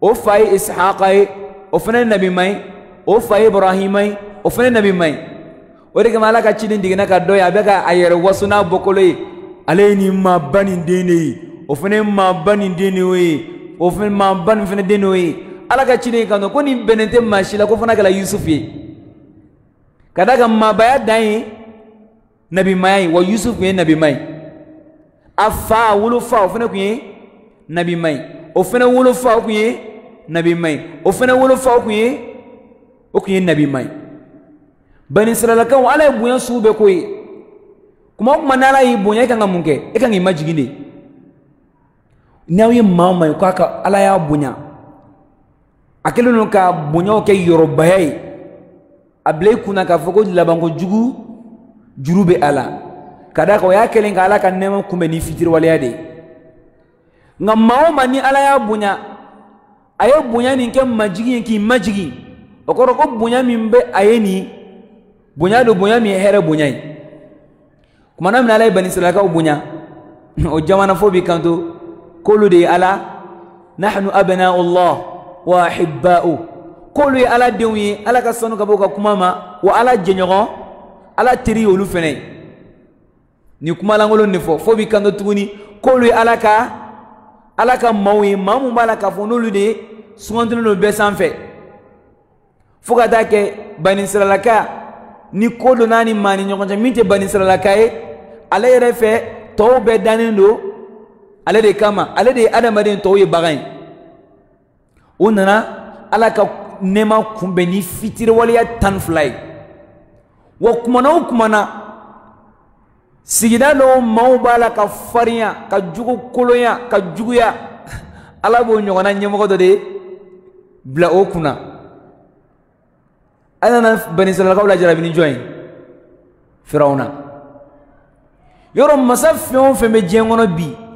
[SPEAKER 1] o fa ye ishaqa ye o fana nabiman ye o fa ye ibrahima ye o fana nabiman ye o de kama ala ka ciden diginna ka dɔ ye a bɛ ka a yɛrɛ waso n'a bɔkolo ye ale ye nin maa ba nin den de ye o fana maa ba nin den de y'o ye o fana maa ba nin fana den de y'o ye ala ka ciden kan ko nin bɛnnen tɛ maa si la ko fana kɛra yusufu ye ka d'a kan maabaya dan ye nabimaya ye wa yusufu ye nabima ye a fa a wolofa o fana tun ye nabima ye o fana wolofa o tun ye nabima ye o fana wolofa o tun ye o tun ye nabima ye bani israɛlakaw ala ye bonya sugu bɛɛ k'o ye kuma o kuma n'ala y'i bonya e kan ka mun kɛ e kan k'i majigin de n'aw ye maa o maa ye k'a ka ala y'a bonya a kɛlen don ka bonyaw kɛ yɔrɔbaya ye a bila i kunna k'a fɔ ko labanko juru bɛ a la ka d'a kan o y'a kɛlen ka ala ka nɛɛma kunbɛn ni fitiriwaleya de ye nka maa o maa ni ala y'a bonya a ye bonya nin kɛ majigi ye k'i majigi o kɔrɔ ko bonya min bɛ a ye nin bonya don bonya min ye hɛrɛ bonya ye kumana min na ala ye banisirakaw bonya o jamana fo b'i kanto kolude ala nahnu abna'ullah wa ahibba'u k'olu ye ala denw ye ala ka sanu ka bɔ u ka kuma ma wa ala jɛɲɔgɔn ala teri y'olu fɛnɛ ye nin kuma lankolon de fɔ fo b'i kanto tuguni k'olu ye ala ka ala ka maaw ye maa mun b'a la k'a fɔ n'olu de sugantilen don bɛɛ sanfɛ fo ka taa kɛ banisiralaka ni ko donna ni maa ni ɲɔgɔn cɛ min tɛ banisiralaka ye ale yɛrɛ fɛ tɔw bɛɛ dannen don ale de kama ale de ye adamaden tɔw ye bagan ye u nana ala ka nɛɛma kunbɛn ni fitiriwaleya tan ni fila ye wa kumana o kumana sigida dɔw maaw b'a la ka farinya ka jugu kolonya ka juguya ala b'o ɲɔgɔnna ɲɛmɔgɔ dɔ de bila o kunna an nana banisiralakaw lajarabi ni jɔn ye firawuna yɔrɔ masa fɛn o fɛn bɛ diɲɛ kɔnɔ bi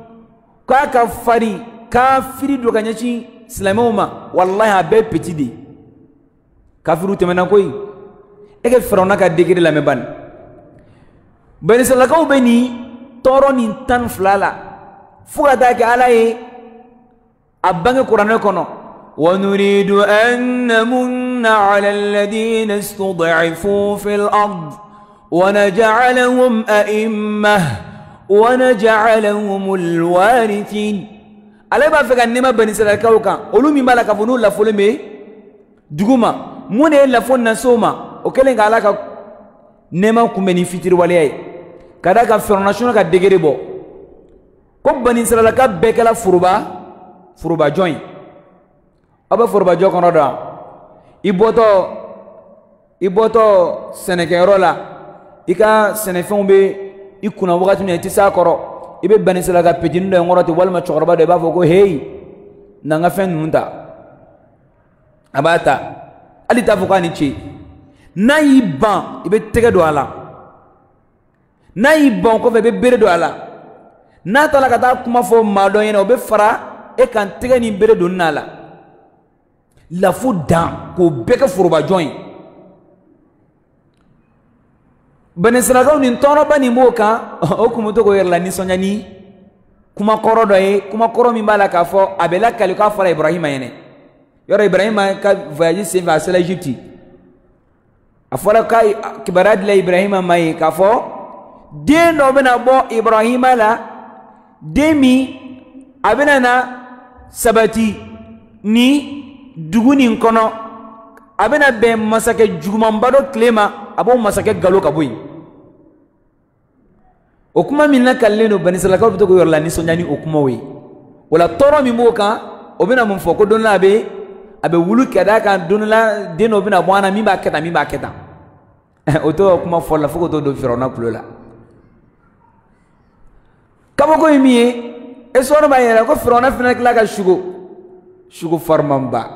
[SPEAKER 1] k'a ka fari kafiri do ka ɲɛsin silamɛw ma walahi a bɛɛ peti de kafiriw tɛmɛna koyi e ka firawuna ka degere lamɛn bani bɛnisalakaw bɛ nin tɔɔrɔ nin tan ni fila la fo ka taa kɛ ala ye a bange kuranɛ kɔnɔ ونريد أن نمن على الذين استضعفوا في الأرض ونجعلهم أئمة wanaja'alahumul warithin ale b'a fɛ ka nɛma bani israilakaw kan olu min b'a la k'a fɔ n'u lafolen bɛ dugu ma mun de ye lafo nase o ma o kɛlen ka ala ka nɛma kunbɛn ni fitiriwaleya ye ka da ka fɛrɛnasɔn ka degere bɔ ko bani israilaka bɛɛ kɛra foroba forobajɔ ye aw bɛ forobajɔ kɔnɔ dɔn i bɔtɔ i bɔtɔ sɛnɛkɛyɔrɔ la i ka sɛnɛfɛnw bɛ i kunna wagati min na i tɛ s'a kɔrɔ i bɛ bɛn ni sira ka petini dɔ in kɔrɔ ten walima cɛkɔrɔba dɔ i b'a fɔ ko heyi na n ka fɛn ninnu ta a b'a ta hali t'a fɔ k'a ni ce n'a y'i ban i bɛ tɛgɛ don a la n'a y'i ban o kɔfɛ i bɛ bere don a la n'a taara ka taa kuma fɔ maa dɔ ɲɛna o bɛ fara e kan tɛgɛ ni bere donni n'a la lafu dan k'o bɛɛ kɛ forobajɔn ye bɛnɛsirakaw nin tɔɔrɔba nin b'o kan o kun bɛ to k'o yɛrɛ la nisɔndiya ni kuma kɔrɔ dɔ ye kuma kɔrɔ min b'a la k'a fɔ a bɛ lakali k'a fɔra ibrahima ɲɛnɛ yɔrɔ ibrahima ka voyage senfɛ a sera egypte a fɔra ka kibaruya dila ibrahima ma ye k'a fɔ den dɔ bɛna bɔ ibrahima la den min a bɛna na sabati ni dugu nin kɔnɔ a bɛna bɛn masakɛ jugumanba dɔ tile ma a masake masakɛ galo ka bɔ yen o kuma min lakalilen don banisalakaw bɛ to k'o yɔrɔ la nisɔndiya ni o kumaw ye o la tɔɔrɔ min b'o kan o bɛna mun fɔ ko don dɔ la a bɛ a bɛ wuli ka d'a kan don dɔ la den dɔ bɛna bɔ b'a kɛ tan b'a kɛ o t'o kuma fɔ la fo k'o t'o don fɛrɛwuna tulo la kabako ye min ye esɔɔni b'a yɛrɛ ko fɛrɛwuna fana tila ka sugo sugo farimanba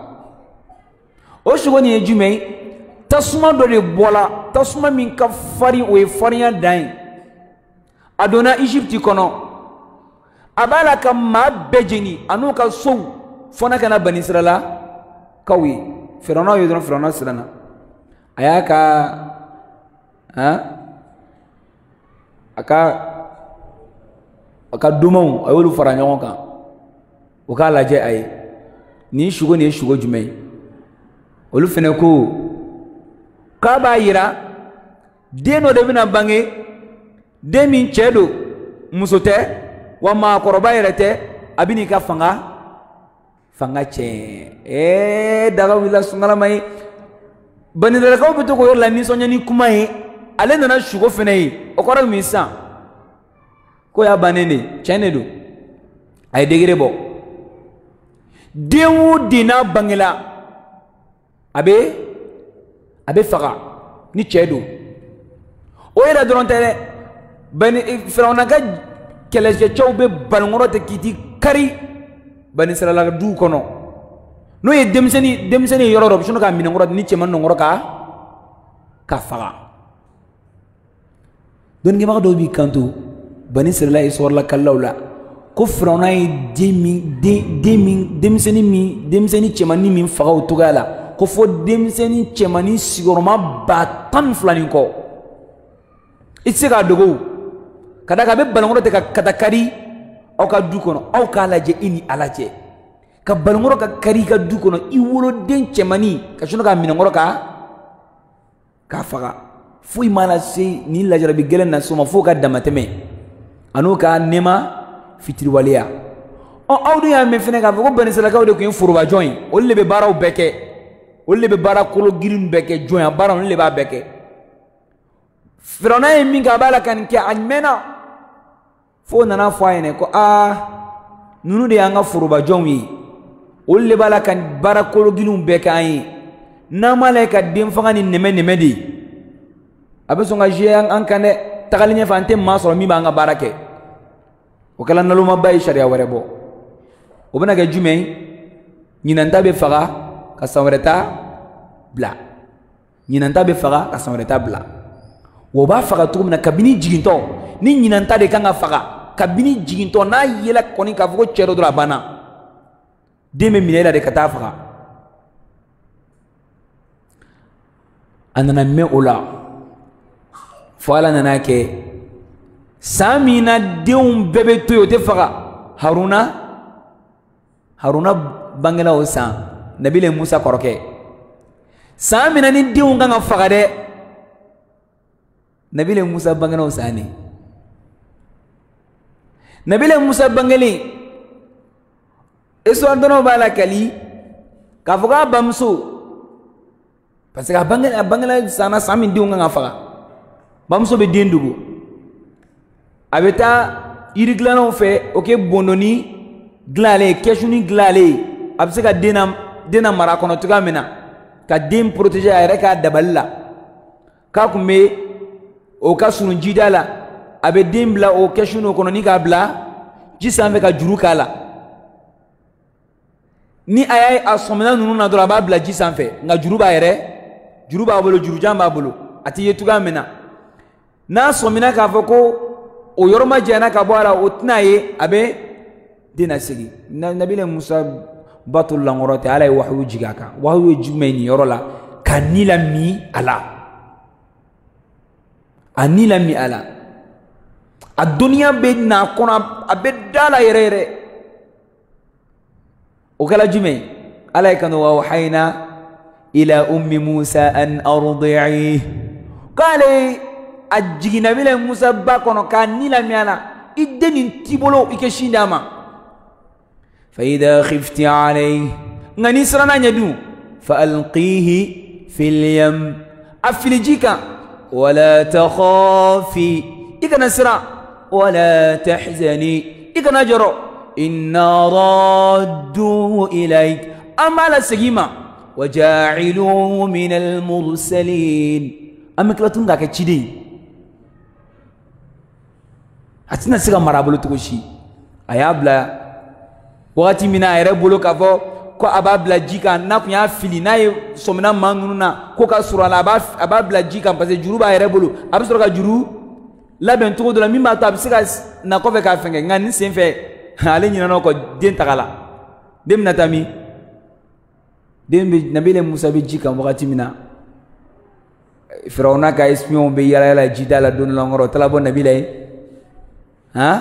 [SPEAKER 1] o sugo nin ye jumɛn tasuma dɔ de bɔla tasuma min ka farin o ye farinya dan ye a donna egypte kɔnɔ a b'a la ka maa bɛɛ jeni a n'u ka sow fɔ kana bani israɛla kaw ye firawuna ye dɔrɔn firawuna siranna a y'a ka han a ka a ka dumanw a y'olu fara ɲɔgɔn kan u k'a lajɛ a ye nin sugo nin ye sugo jumɛn ye olu fɛnɛ ko k'a b'a yira den dɔ de bɛna bange den min cɛ don muso tɛ wa maakɔrɔba yɛrɛ tɛ a bɛ n'i ka fanga fanga tiɲɛ ɛɛ daga wulila sunkalama ye banidalakaw bɛ to k'o yɔrɔ la nisɔndiya ni kuma ye ale nana sugo fana ye o kɔrɔ ye mun ye sisan ko y'a bannen de tiɲɛ de don a ye degere bɔ den o den n'a bangela a bɛ. a bɛ faga ni cɛ don o yɛrɛ dɔrɔn tɛ dɛ bani eh, firawuna ka kɛlɛcɛcɛw bɛ baninkɔrɔ tɛ k'i ti kari bani sarala duw kɔnɔ n'o ye denmisɛnnin denmisɛnnin yɔrɔ dɔ u bɛ sin ka minɛnkɔrɔ ni cɛman nɔnkɔrɔ ka ka faga dɔnnikɛbaga dɔw b'i kanto bani sarala ye sɔrɔlakalaw la ko firawuna ye den min den den min denmisɛnnin min denmisɛnnin cɛmannin min faga o cogoya la ko fɔ denmisɛnnin cɛmanin sigiyɔrɔma ba tan ni fila nin kɔ i tɛ se k'a dogo ka d'a kan a bɛ balankɔrɔ tɛ ka kata kari aw ka du kɔnɔ aw k'a lajɛ i ni ala cɛ ka balankɔrɔ ka kari i ka du kɔnɔ i woloden cɛmanin ka sɔrɔ k'a minɛnkɔrɔ ka k'a faga foyi m'a lase nin lajarabi gɛlɛn na soma ma fo ka damatɛmɛ an'o ka nɛma fitiriwaleya ɔ aw dun y'a mɛn fɛnɛ k'a fɔ ko bɛnɛsalakaw de tun ye forobajɔn ye olu de bɛ baaraw bɛɛ kɛ olu le bɛ baara kolo girin bɛɛ kɛ jɔnya baara olu le b'a bɛɛ kɛ firawuna ye min kɛ a b'a la ka nin kɛ a mɛnna fo nana fɔ a ɲɛnɛ ko aa ninnu de y'an ka forobajɔnw ye olu le b'a la ka nin baara kolo girinw bɛɛ kɛ an ye n'an b'a layɛ ka den fanga ni nɛmɛ nɛmɛ de ye a bɛ sɔn ka ziye an kan dɛ tagali ɲɛfɛ an tɛ maa sɔrɔ min b'an ka baara kɛ o kɛla nalomaba ye sariya wɛrɛ bɔ o bɛna kɛ jumɛn ye ɲinanta bɛ faga ka san wɛrɛ ta bila ɲinanta bɛ faga ka san wɛrɛ ta bila wa o b'a faga cogo min na kabini jigintɔ ni ɲinanta de kan ka faga kabini jigintɔ n'a yela kɔni k'a fɔ ko cɛ dɔ dɔrɔn a banna den bɛ minɛ e la de ka taa faga a nana mɛn o la fo ala nana kɛ san min na denw bɛɛ bɛ to yen o tɛ faga haruna haruna bangela o san nabila musa kɔrɔkɛ san min na ni denw kan ka faga dɛ nabila musa bangena o san ne nabila musa bangelen isuwari dɔnnaw b'a la kali k'a fɔ k'a bamuso parce que a bangela a bangela san na san min denw kan ka faga bamuso bɛ den dogo a bɛ taa yiri dilannaw fɛ o kɛ bondoni dilan ale ye kɛsuni dilan ale ye a bɛ se ka den na den na mara kɔnɔ cogoya min na ka den protéger a yɛrɛ k'a dabali la k'a kun bɛ o ka surun jida la a bɛ den bila o kɛsu n'o kɔnɔ ni k'a bila ji sanfɛ ka juru k'a la ni a y'a ye a sɔmina ninnu na dɔrɔn a b'a bila ji sanfɛ nka juru b'a yɛrɛ juru b'a bolo jurujan b'a bolo a ti ye cogoya min na n'a sɔmina k'a fɔ ko o yɔrɔ ma janyana ka bɔ a la o tɛna ye a bɛ den na segin nabila musa باتو لانغورات على وحوي جيكا وحوي جمين يورولا كانيلا مي على انيلا مي على الدنيا بيننا كنا ابد دالا يريري وقال جمين عليك ان وحينا الى ام موسى ان ارضعيه قال اجينا بلا موسى باكونو كانيلا مي على ادني تيبولو اكشيناما فإذا خفت عليه ngani srananya فألقيه في اليم أفلجيك ولا تخافي إذا نسرع ولا تحزني إذا نجر إنا رادوه إليك أما سيما وجاعلوه من المرسلين أما كلا تنغاك تشدي أتنا سيغا مرابلو تكوشي أيابلا wagati min na a yɛrɛ bolo k'a fɔ ko a b'a bila ji kan n'a kun y'a fili n'a ye sɔmina maa ninnu na ko ka surun a la a b'a bila ji kan parce que juru b'a yɛrɛ bolo a bɛ sɔrɔ ka juru labɛn cogo dɔ la min b'a to a bɛ se ka na kɔfɛ k'a fɛngɛ nka nin sen fɛ ale ɲinɛna o kɔ den taga la den bɛna taa min den bɛ nabila musa bɛ ji kan wagati min na firawuna ka espion bɛ yala yala ji da la don dɔ la n kɔrɔ o taara bɔ nabila ye han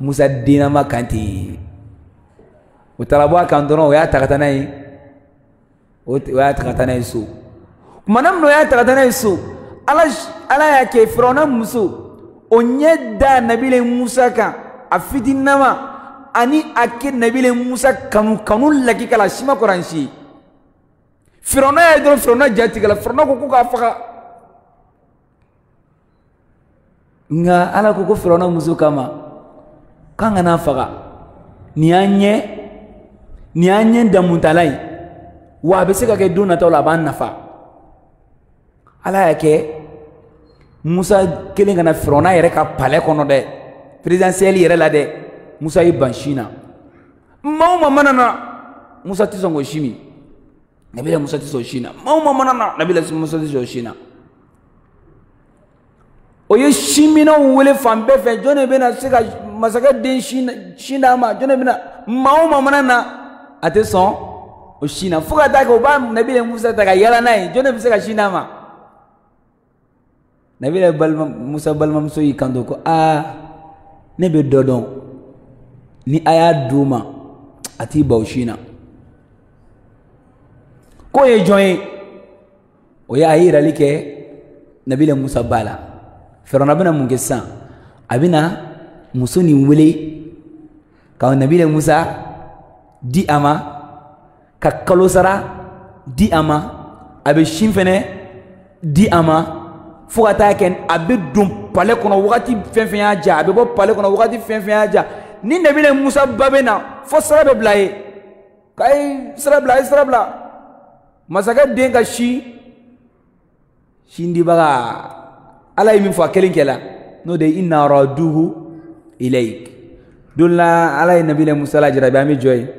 [SPEAKER 1] musa dennama kan ten. o taara bɔ a kan dɔrɔn o y'a ta ka taa n'a ye o y'a ta ka taa n'a ye so kumana min na o y'a ta ka taa n'a ye so ala ala y'a kɛ firawuna muso o ɲɛ da nabile musa kan a fitininama ani a kɛ nabile musa kanu kanu lakika la sima kɔrɔ an si firawuna y'a ye dɔrɔn firawuna ja tigɛ la firawuna ko ko k'a faga nka ala ko ko firawuna muso kama k'an kana faga nin y'an ɲɛ ni y'an ɲɛ damuntala ye wa a bɛ se ka kɛ don nataw la a b'an nafa ala y'a kɛ musa kelen kana firɔna yɛrɛ ka palɛ kɔnɔ dɛ perezanseeli yɛrɛ la dɛ musa y'i ban sin na maa o maa mana na musa tɛ sɔn k'o si min nabila musa tɛ sɔn o si na maa o maa mana na nabila musa tɛ sɔn o si na o ye siminaw wele fan bɛɛ fɛ jɔn de bɛna se ka masakɛ den sin d'a ma jɔn de bɛna maa o maa mana na a tɛ sɔn o sin na fo ka taa kɛ u b'a nabila musa ta ka yala n'a ye jɔn de bɛ se ka sin d'a ma nabila balima musa balimamuso y'i kanto ko aa ne bɛ dɔ dɔn ni a y'a di u ma a t'i baw sin na k'o ye jɔn ye o y'a yirali kɛ nabila musa ba la fɛrɛna bɛna mun kɛ sisan a bɛna muso nin wele ka nabila musa di a ma ka kalo di a ma a bɛ sin fɛnɛ di a ma fo ka taa kɛ a bɛ don pale kɔnɔ wagati fɛn fɛn y'a ja a bɛ bɔ pale kɔnɔ wagati fɛn fɛn y'a ja ni nabila musa ba bɛ na fo sira bɛ bila a ye k'a ye sira bila a ye sira bila masakɛ den ka si sin ala ye min fɔ a kelen kɛ la n'o de ye i naraduhu ilayik don dɔ la ala ye nabila musa lajarabi an bɛ jɔ yen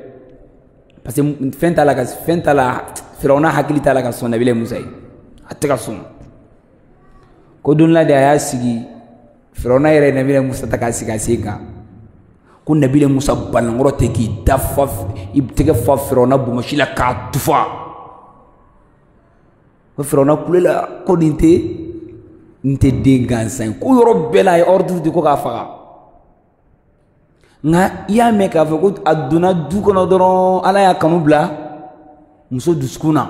[SPEAKER 1] parce que fɛn t'a la ka fɛn t'a la firawuna hakili t'a la ka sɔn nabila musa ye a tɛ ka sɔn ko don dɔ la de a y'a sigi firawuna yɛrɛ ye nabila musa ta k'a sigi a sen kan ko nabila musa balankɔrɔ tɛ k'i da fa i tɛgɛ fa firawuna bɔmɔsi la k'a tufa ko firawuna kule la ko nin tɛ nin tɛ den gansan ye ko yɔrɔ bɛɛ la a ye ɔriduru di ko k'a faga nka i y'a mɛn k'a fɔ ko a donna du kɔnɔ dɔrɔn ala y'a kanu bila muso dusukun na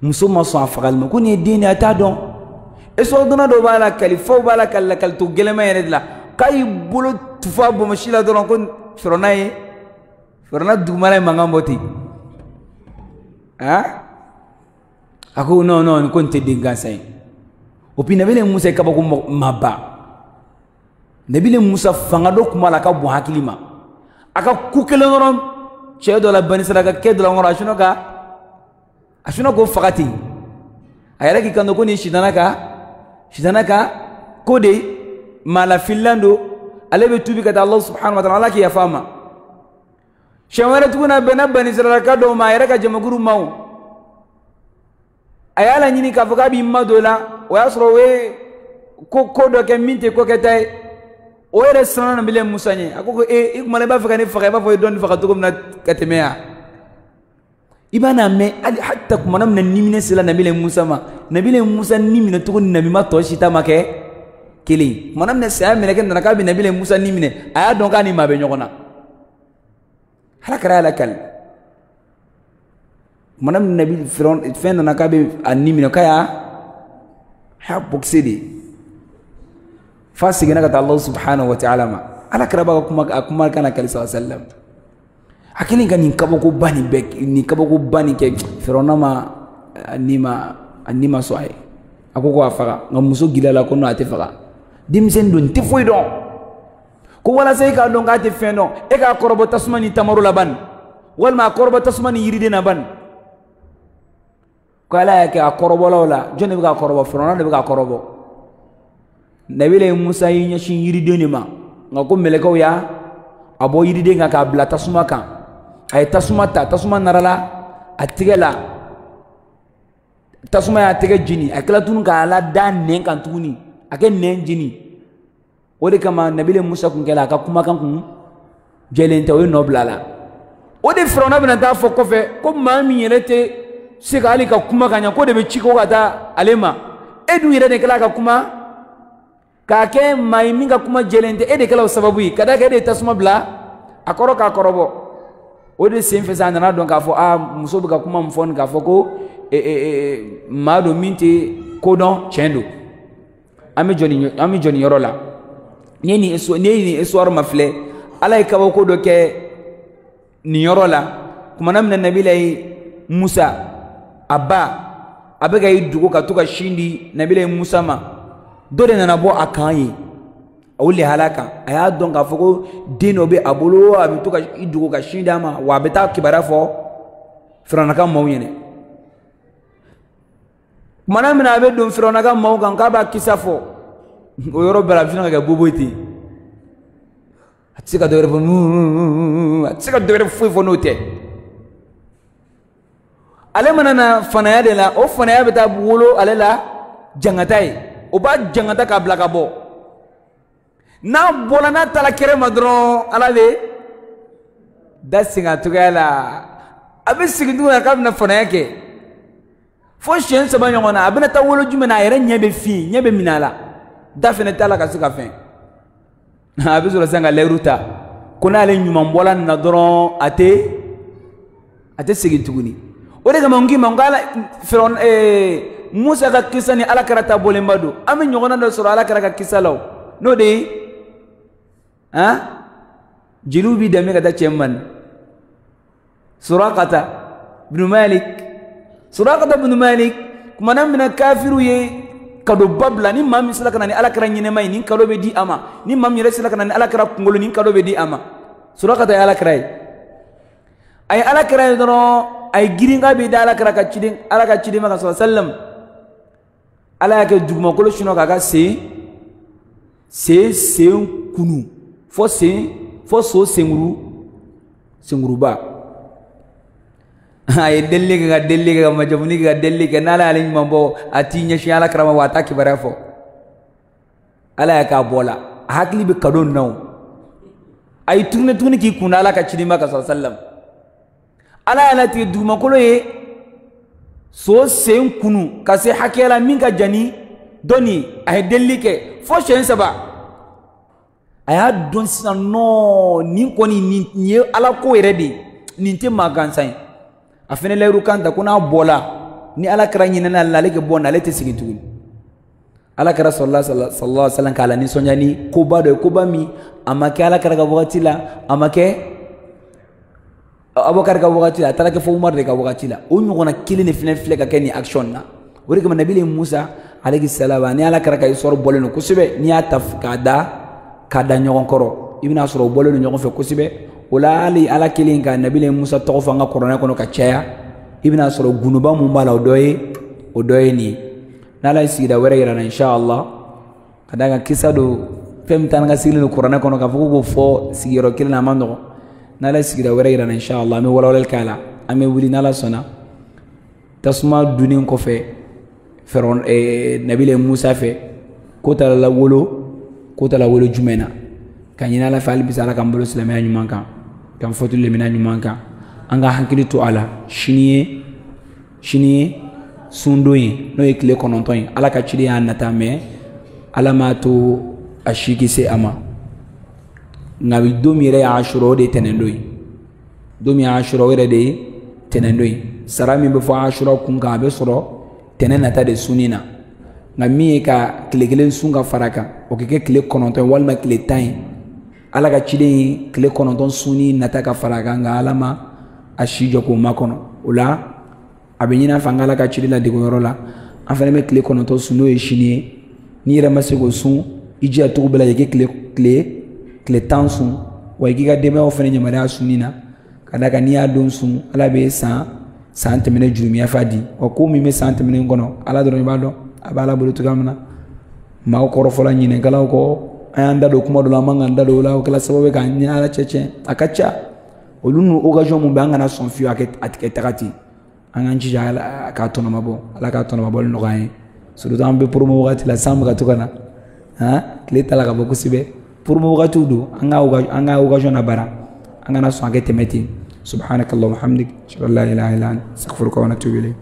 [SPEAKER 1] muso ma sɔn a fagali ma ko nin ye den de ye a t'a dɔn esɔgɔdonna dɔ b'a la kalifaw b'a la ka lakalito gɛlɛma yɛrɛ de la k'a y'i bolo tufa a bɔmɔsi la dɔrɔn ko sɔrɔna ye sɔrɔna dugumala ye mankan bɔ ten han a ko non non ko nin tɛ den gansan ye o puis nabila ye musa ye kabako ma ban nabile musa fanga dɔ kun b'a la ka bon hakili ma a ka ku kelen kɔnɔ cɛ dɔ la banisiraka kɛ dɔ la kɔnɔ a sinɔ ka a sinɔ k'o faga ten a yɛrɛ k'i kanto ko nin sitana ka sitana ka ko de maalafililan don ale bɛ tubi ka taa alahu subahana wa taala ala k'i yafa a ma siɲɛ wɛrɛ tuguni a bɛnna banisiraka dɔw ma a yɛrɛ ka jamakuru ma o a y'a laɲini k'a fɔ k'a b'i ma don o la o y'a sɔrɔ o ye ko ko dɔ kɛ min tɛ ko kɛta ye o yɛrɛ siranna na miliyɛn musa ɲɛ a ko ko e i kumana i b'a fɛ ka ne faga i b'a fɔ i ye dɔɔni faga cogo min na ka tɛmɛ yan i b'a n'a mɛn hali hata kumana min na niminɛ sela nabilɛ musa ma nabilɛ musa ni minɛ cogo ni nabima tɔ si ta ma kɛ kelen kumana min na saya minɛkɛ nana k'a bɛ nabilɛ musa ni minɛ a y'a dɔn k'a ni maa bɛ ɲɔgɔn na ala kɛra ala kali kumana min nabi fɛn nana k'a bɛ a ni minɛ k'a y'a a y'a bɔkisɛ de ye فاسق نقد الله سبحانه وتعالى ما على كربك كم كم كان صلى الله عليه وسلم أكيد إنك نكبك باني بك نكبك باني كي فرنا ما أنيما أنيما سواه أكو كوا فرا نمسو جلالا لا كونوا أتفرا ديم زندون تفوي دون كو ولا سي كا دون كاتي فينو اكا كوربو تاسماني تامورو لابان ولا ما كوربو تاسماني يريدنا بان قال لك يا كوربو لولا جوني بغا كوربو فرونا بغا كوربو nabila musa y'i ɲɛsin yiriden de ma nka ko mɛlɛkɛw y'a a bɔ yiriden kan k'a bila tasuma kan a ye tasuma ta tasuma narala a tɛgɛ la tasuma y'a tɛgɛ jeni a tila tuguni k'a la da nɛn kan tuguni a kɛ nɛn jeni o de kama nabila musa kun kɛla a ka kumakan kun jɛlen tɛ o ye nɔ bila la o de firawuna bɛna taa fɔ kɔfɛ ko maa min yɛrɛ tɛ se ka hali ka kuma ka ɲɛ k'o de bɛ ci ko ka taa ale ma e dun yɛrɛ de kɛla ka kuma k'a kɛ maa ye min ka kuma jɛlen tɛ e de kɛla o sababu ye ka da kɛ e de ye tasuma bila a kɔrɔ k'a kɔrɔbɔ o de sen fɛ sa a nana dɔn k'a fɔ aa muso bɛ ka kuma min fɔ nin k'a fɔ ko maa don min tɛ kodɔn tiɲɛ don an bɛ jɔ nin an bɛ jɔ nin yɔrɔ la ni ye nin esuwari ni ye nin esuwari ma filɛ ala ye kabako dɔ kɛ nin yɔrɔ la kumana min na nabila ye musa a ba a bɛ ka i dogo ka to ka sin di nabila ye musa ma. dɔ de nana bɔ a kan ye o lahala kan a y'a dɔn k'a fɔ ko den dɔ bɛ a bolo a bɛ to ka i dogo ka sin d'a ma wa a bɛ taa kibaruya fɔ firanaka maaw ɲɛna tumana min na a bɛ don firanaka maaw kan k'a b'a kisa fɔ o yɔrɔ bɛɛ la a bɛ sin ka kɛ bobo ye ten a tɛ se ka dɔ wɛrɛ fɔ a tɛ se ka dɔ wɛrɛ foyi fɔ n'o tɛ ale mana na fanaya de la o fanaya bɛ taa wolo ale la jangata ye. o b'a jangata k'a bila ka bɔ n'a bɔra n'a taara kɛrɛ ma dɔrɔn ala bɛ da sigi a cogoya la a bɛ sigi tuguni k'a bɛna fanaya kɛ fo siyɛn saba ɲɔgɔn na a bɛna taa wolo jumɛn na a yɛrɛ ɲɛ bɛ fin ɲɛ bɛ minɛ a la da fana t'a la ka se ka fɛn a bɛ sɔrɔ sisan ka layiru ta ko n'ale ɲuman bɔra nin na dɔrɔn a tɛ a tɛ segin tuguni o de kama n k'i ma n k'ala fɛrɛ ɛɛ. musa ka kisa ni ala kara tabole mbadu Amin bɛ ɲɔgɔnna sura ala kara ka kisa la n'o de ha jilubi jeliw kata, dɛmɛ Sura kata cɛ mandi surakata bin malik surakata bin malik kumana min na ye kado babla ni maa min kana ni ala kara ɲɛnɛma mai ni kado be di ama ni maa min yɛrɛ kana ni ala kara kunkolo ni kado be di ama sura kata ya ala kara ye ala kara ye dɔrɔn a giringa girinka da ala kara ka ala ka ciden ma ka ala y'a kɛ dugumakolo sinɔ k'a ka sen sen sen kunu fɔ sen fɔ so senkuru senkuruba a ye delili kɛ ka delili kɛ ka majamuni kɛ ka delili kɛ n'ala y'ale ɲuman bɔ a t'i ɲɛsin ala karama wa a t'a kibaruya fɔ ala y'a k'a bɔ la a hakili bɛ kado nin na o a y'i tuguni tuguni k'i kun ala ka ciden ma ka sɔrɔ sallam ala y'a latigɛ dugumakolo ye so sen kunu ka se hakɛya min ka jani dɔ nin a ye delili kɛ fo siɲɛ saba a y'a dɔn sisan nɔɔ nin kɔni nin nin ye ala ko yɛrɛ de ye nin tɛ maa gansan ye a fɛnɛ layiru kan ta ko n'a bɔla ni ala kɛra ɲinɛna ale ale kɛ bɔ na ale tɛ segin tuguni ala kɛra sɔlɔla sɔlɔla sɔlɔ k'a la nisɔndiya ni koba dɔ ye koba min a ma kɛ ala kɛra ka wagati la a ma kɛ abubakar ka wagati la a taara kɛ fɔ umar de ka wagati la o ɲɔgɔnna kelen de fɛnɛ filɛ ka kɛ ni action na o de kama nabili musa alayhi salam ni ala kɛra ka histoire bɔlen don kosɛbɛ n'i y'a ta k'a da k'a da ɲɔgɔn kɔrɔ i bɛna sɔrɔ o bɔlen don ɲɔgɔn fɛ kosɛbɛ o la hali ala kelen ka nabili musa tɔgɔ fɔ an ka kɔrɔnɛ kɔnɔ ka caya i bɛna sɔrɔ gunuba mun b'a la o dɔ ye o dɔ ye nin ye n'ala ye sigida wɛrɛ yira na inshallah ka d'a kan kisa do fɛn min taa ni ka segin don kuranɛ kɔnɔ k'a fɔ ko k'o fɔ sigiyɔrɔ kelen na a ma nɔgɔn n'ala sigira wɛrɛ yirana inshallah an bɛ walawalali k'a la an bɛ wuli n'ala sɔnna tasuma dunnen kɔfɛ fɛrɛn ɛɛ ee, nabila musa fɛ ko taara lawolo ko taara wolo jumɛn na ka ɲini ala fɛ halisa ala k'an bolo silamɛya ɲuman kan k'an fɔtoli lamɛnna ɲuman kan an ka hakili to a la sini ye sini ye sundo ye n'o ye tile kɔnɔntɔn ye ala ka ciden y'a nata mɛ ala m'a to a si kisi a ma nka bi don min yɛrɛ ye ashura o de ye tɛnɛn don ye don min ye ashura o yɛrɛ de ye tɛnɛn don ye sara min bɛ fɔ ashura kun kan a bɛ sɔrɔ tɛnɛn nata de sunni na nka min ye ka tile kelen sun ka fara kan o ka kɛ tile kɔnɔntɔn ye walima tile tan ye ala ka ciden ye tile kɔnɔntɔn sunni nata ka fara a kan nka ala ma a si jɔ k'o makɔnɔ o la a bɛ ɲini an fɛ an ka ala ka ciden ladege o yɔrɔ la an fana bɛ tile kɔnɔntɔn sun n'o ye sini ye n'i yɛrɛ ma se k'o sun i jija cogo bɛɛ la i kɛ tile tile tile tan sun wa i k'i ka denbayaw fana yamaruya sunni na ka d'a kan n'i y'a don sun ala bɛ san san tɛmɛnen jurumiya fa di wa ko min bɛ san tɛmɛnen kɔnɔ ala dɔrɔn i b'a dɔn a b'ala bolo cogoya min na maaw kɔrɔfɔla ɲininkalaw kɔ an y'an da don kuma dɔ la an man kan da don o la o kɛra sababu ye k'an ɲɛ ala cɛcɛn a ka ca olu n'u occasion mun bɛ an kana sɔn fiyewu a kɛ taga ten an k'an jija ala k'a tɔnɔmabɔ ala k'a tɔnɔmabɔli nɔgɔya ye surtout an bɛ promo wagati la san bɛ ka to ka na han tile t'a la ka bɔ kosɛbɛ pour mu wagatiw do an ka an ka occasion na bara an kana sɔn a kɛ tɛmɛ ten subhanakallahumma hamdik ashhadu an la ilaha illa anta astaghfiruka wa atubu ilayk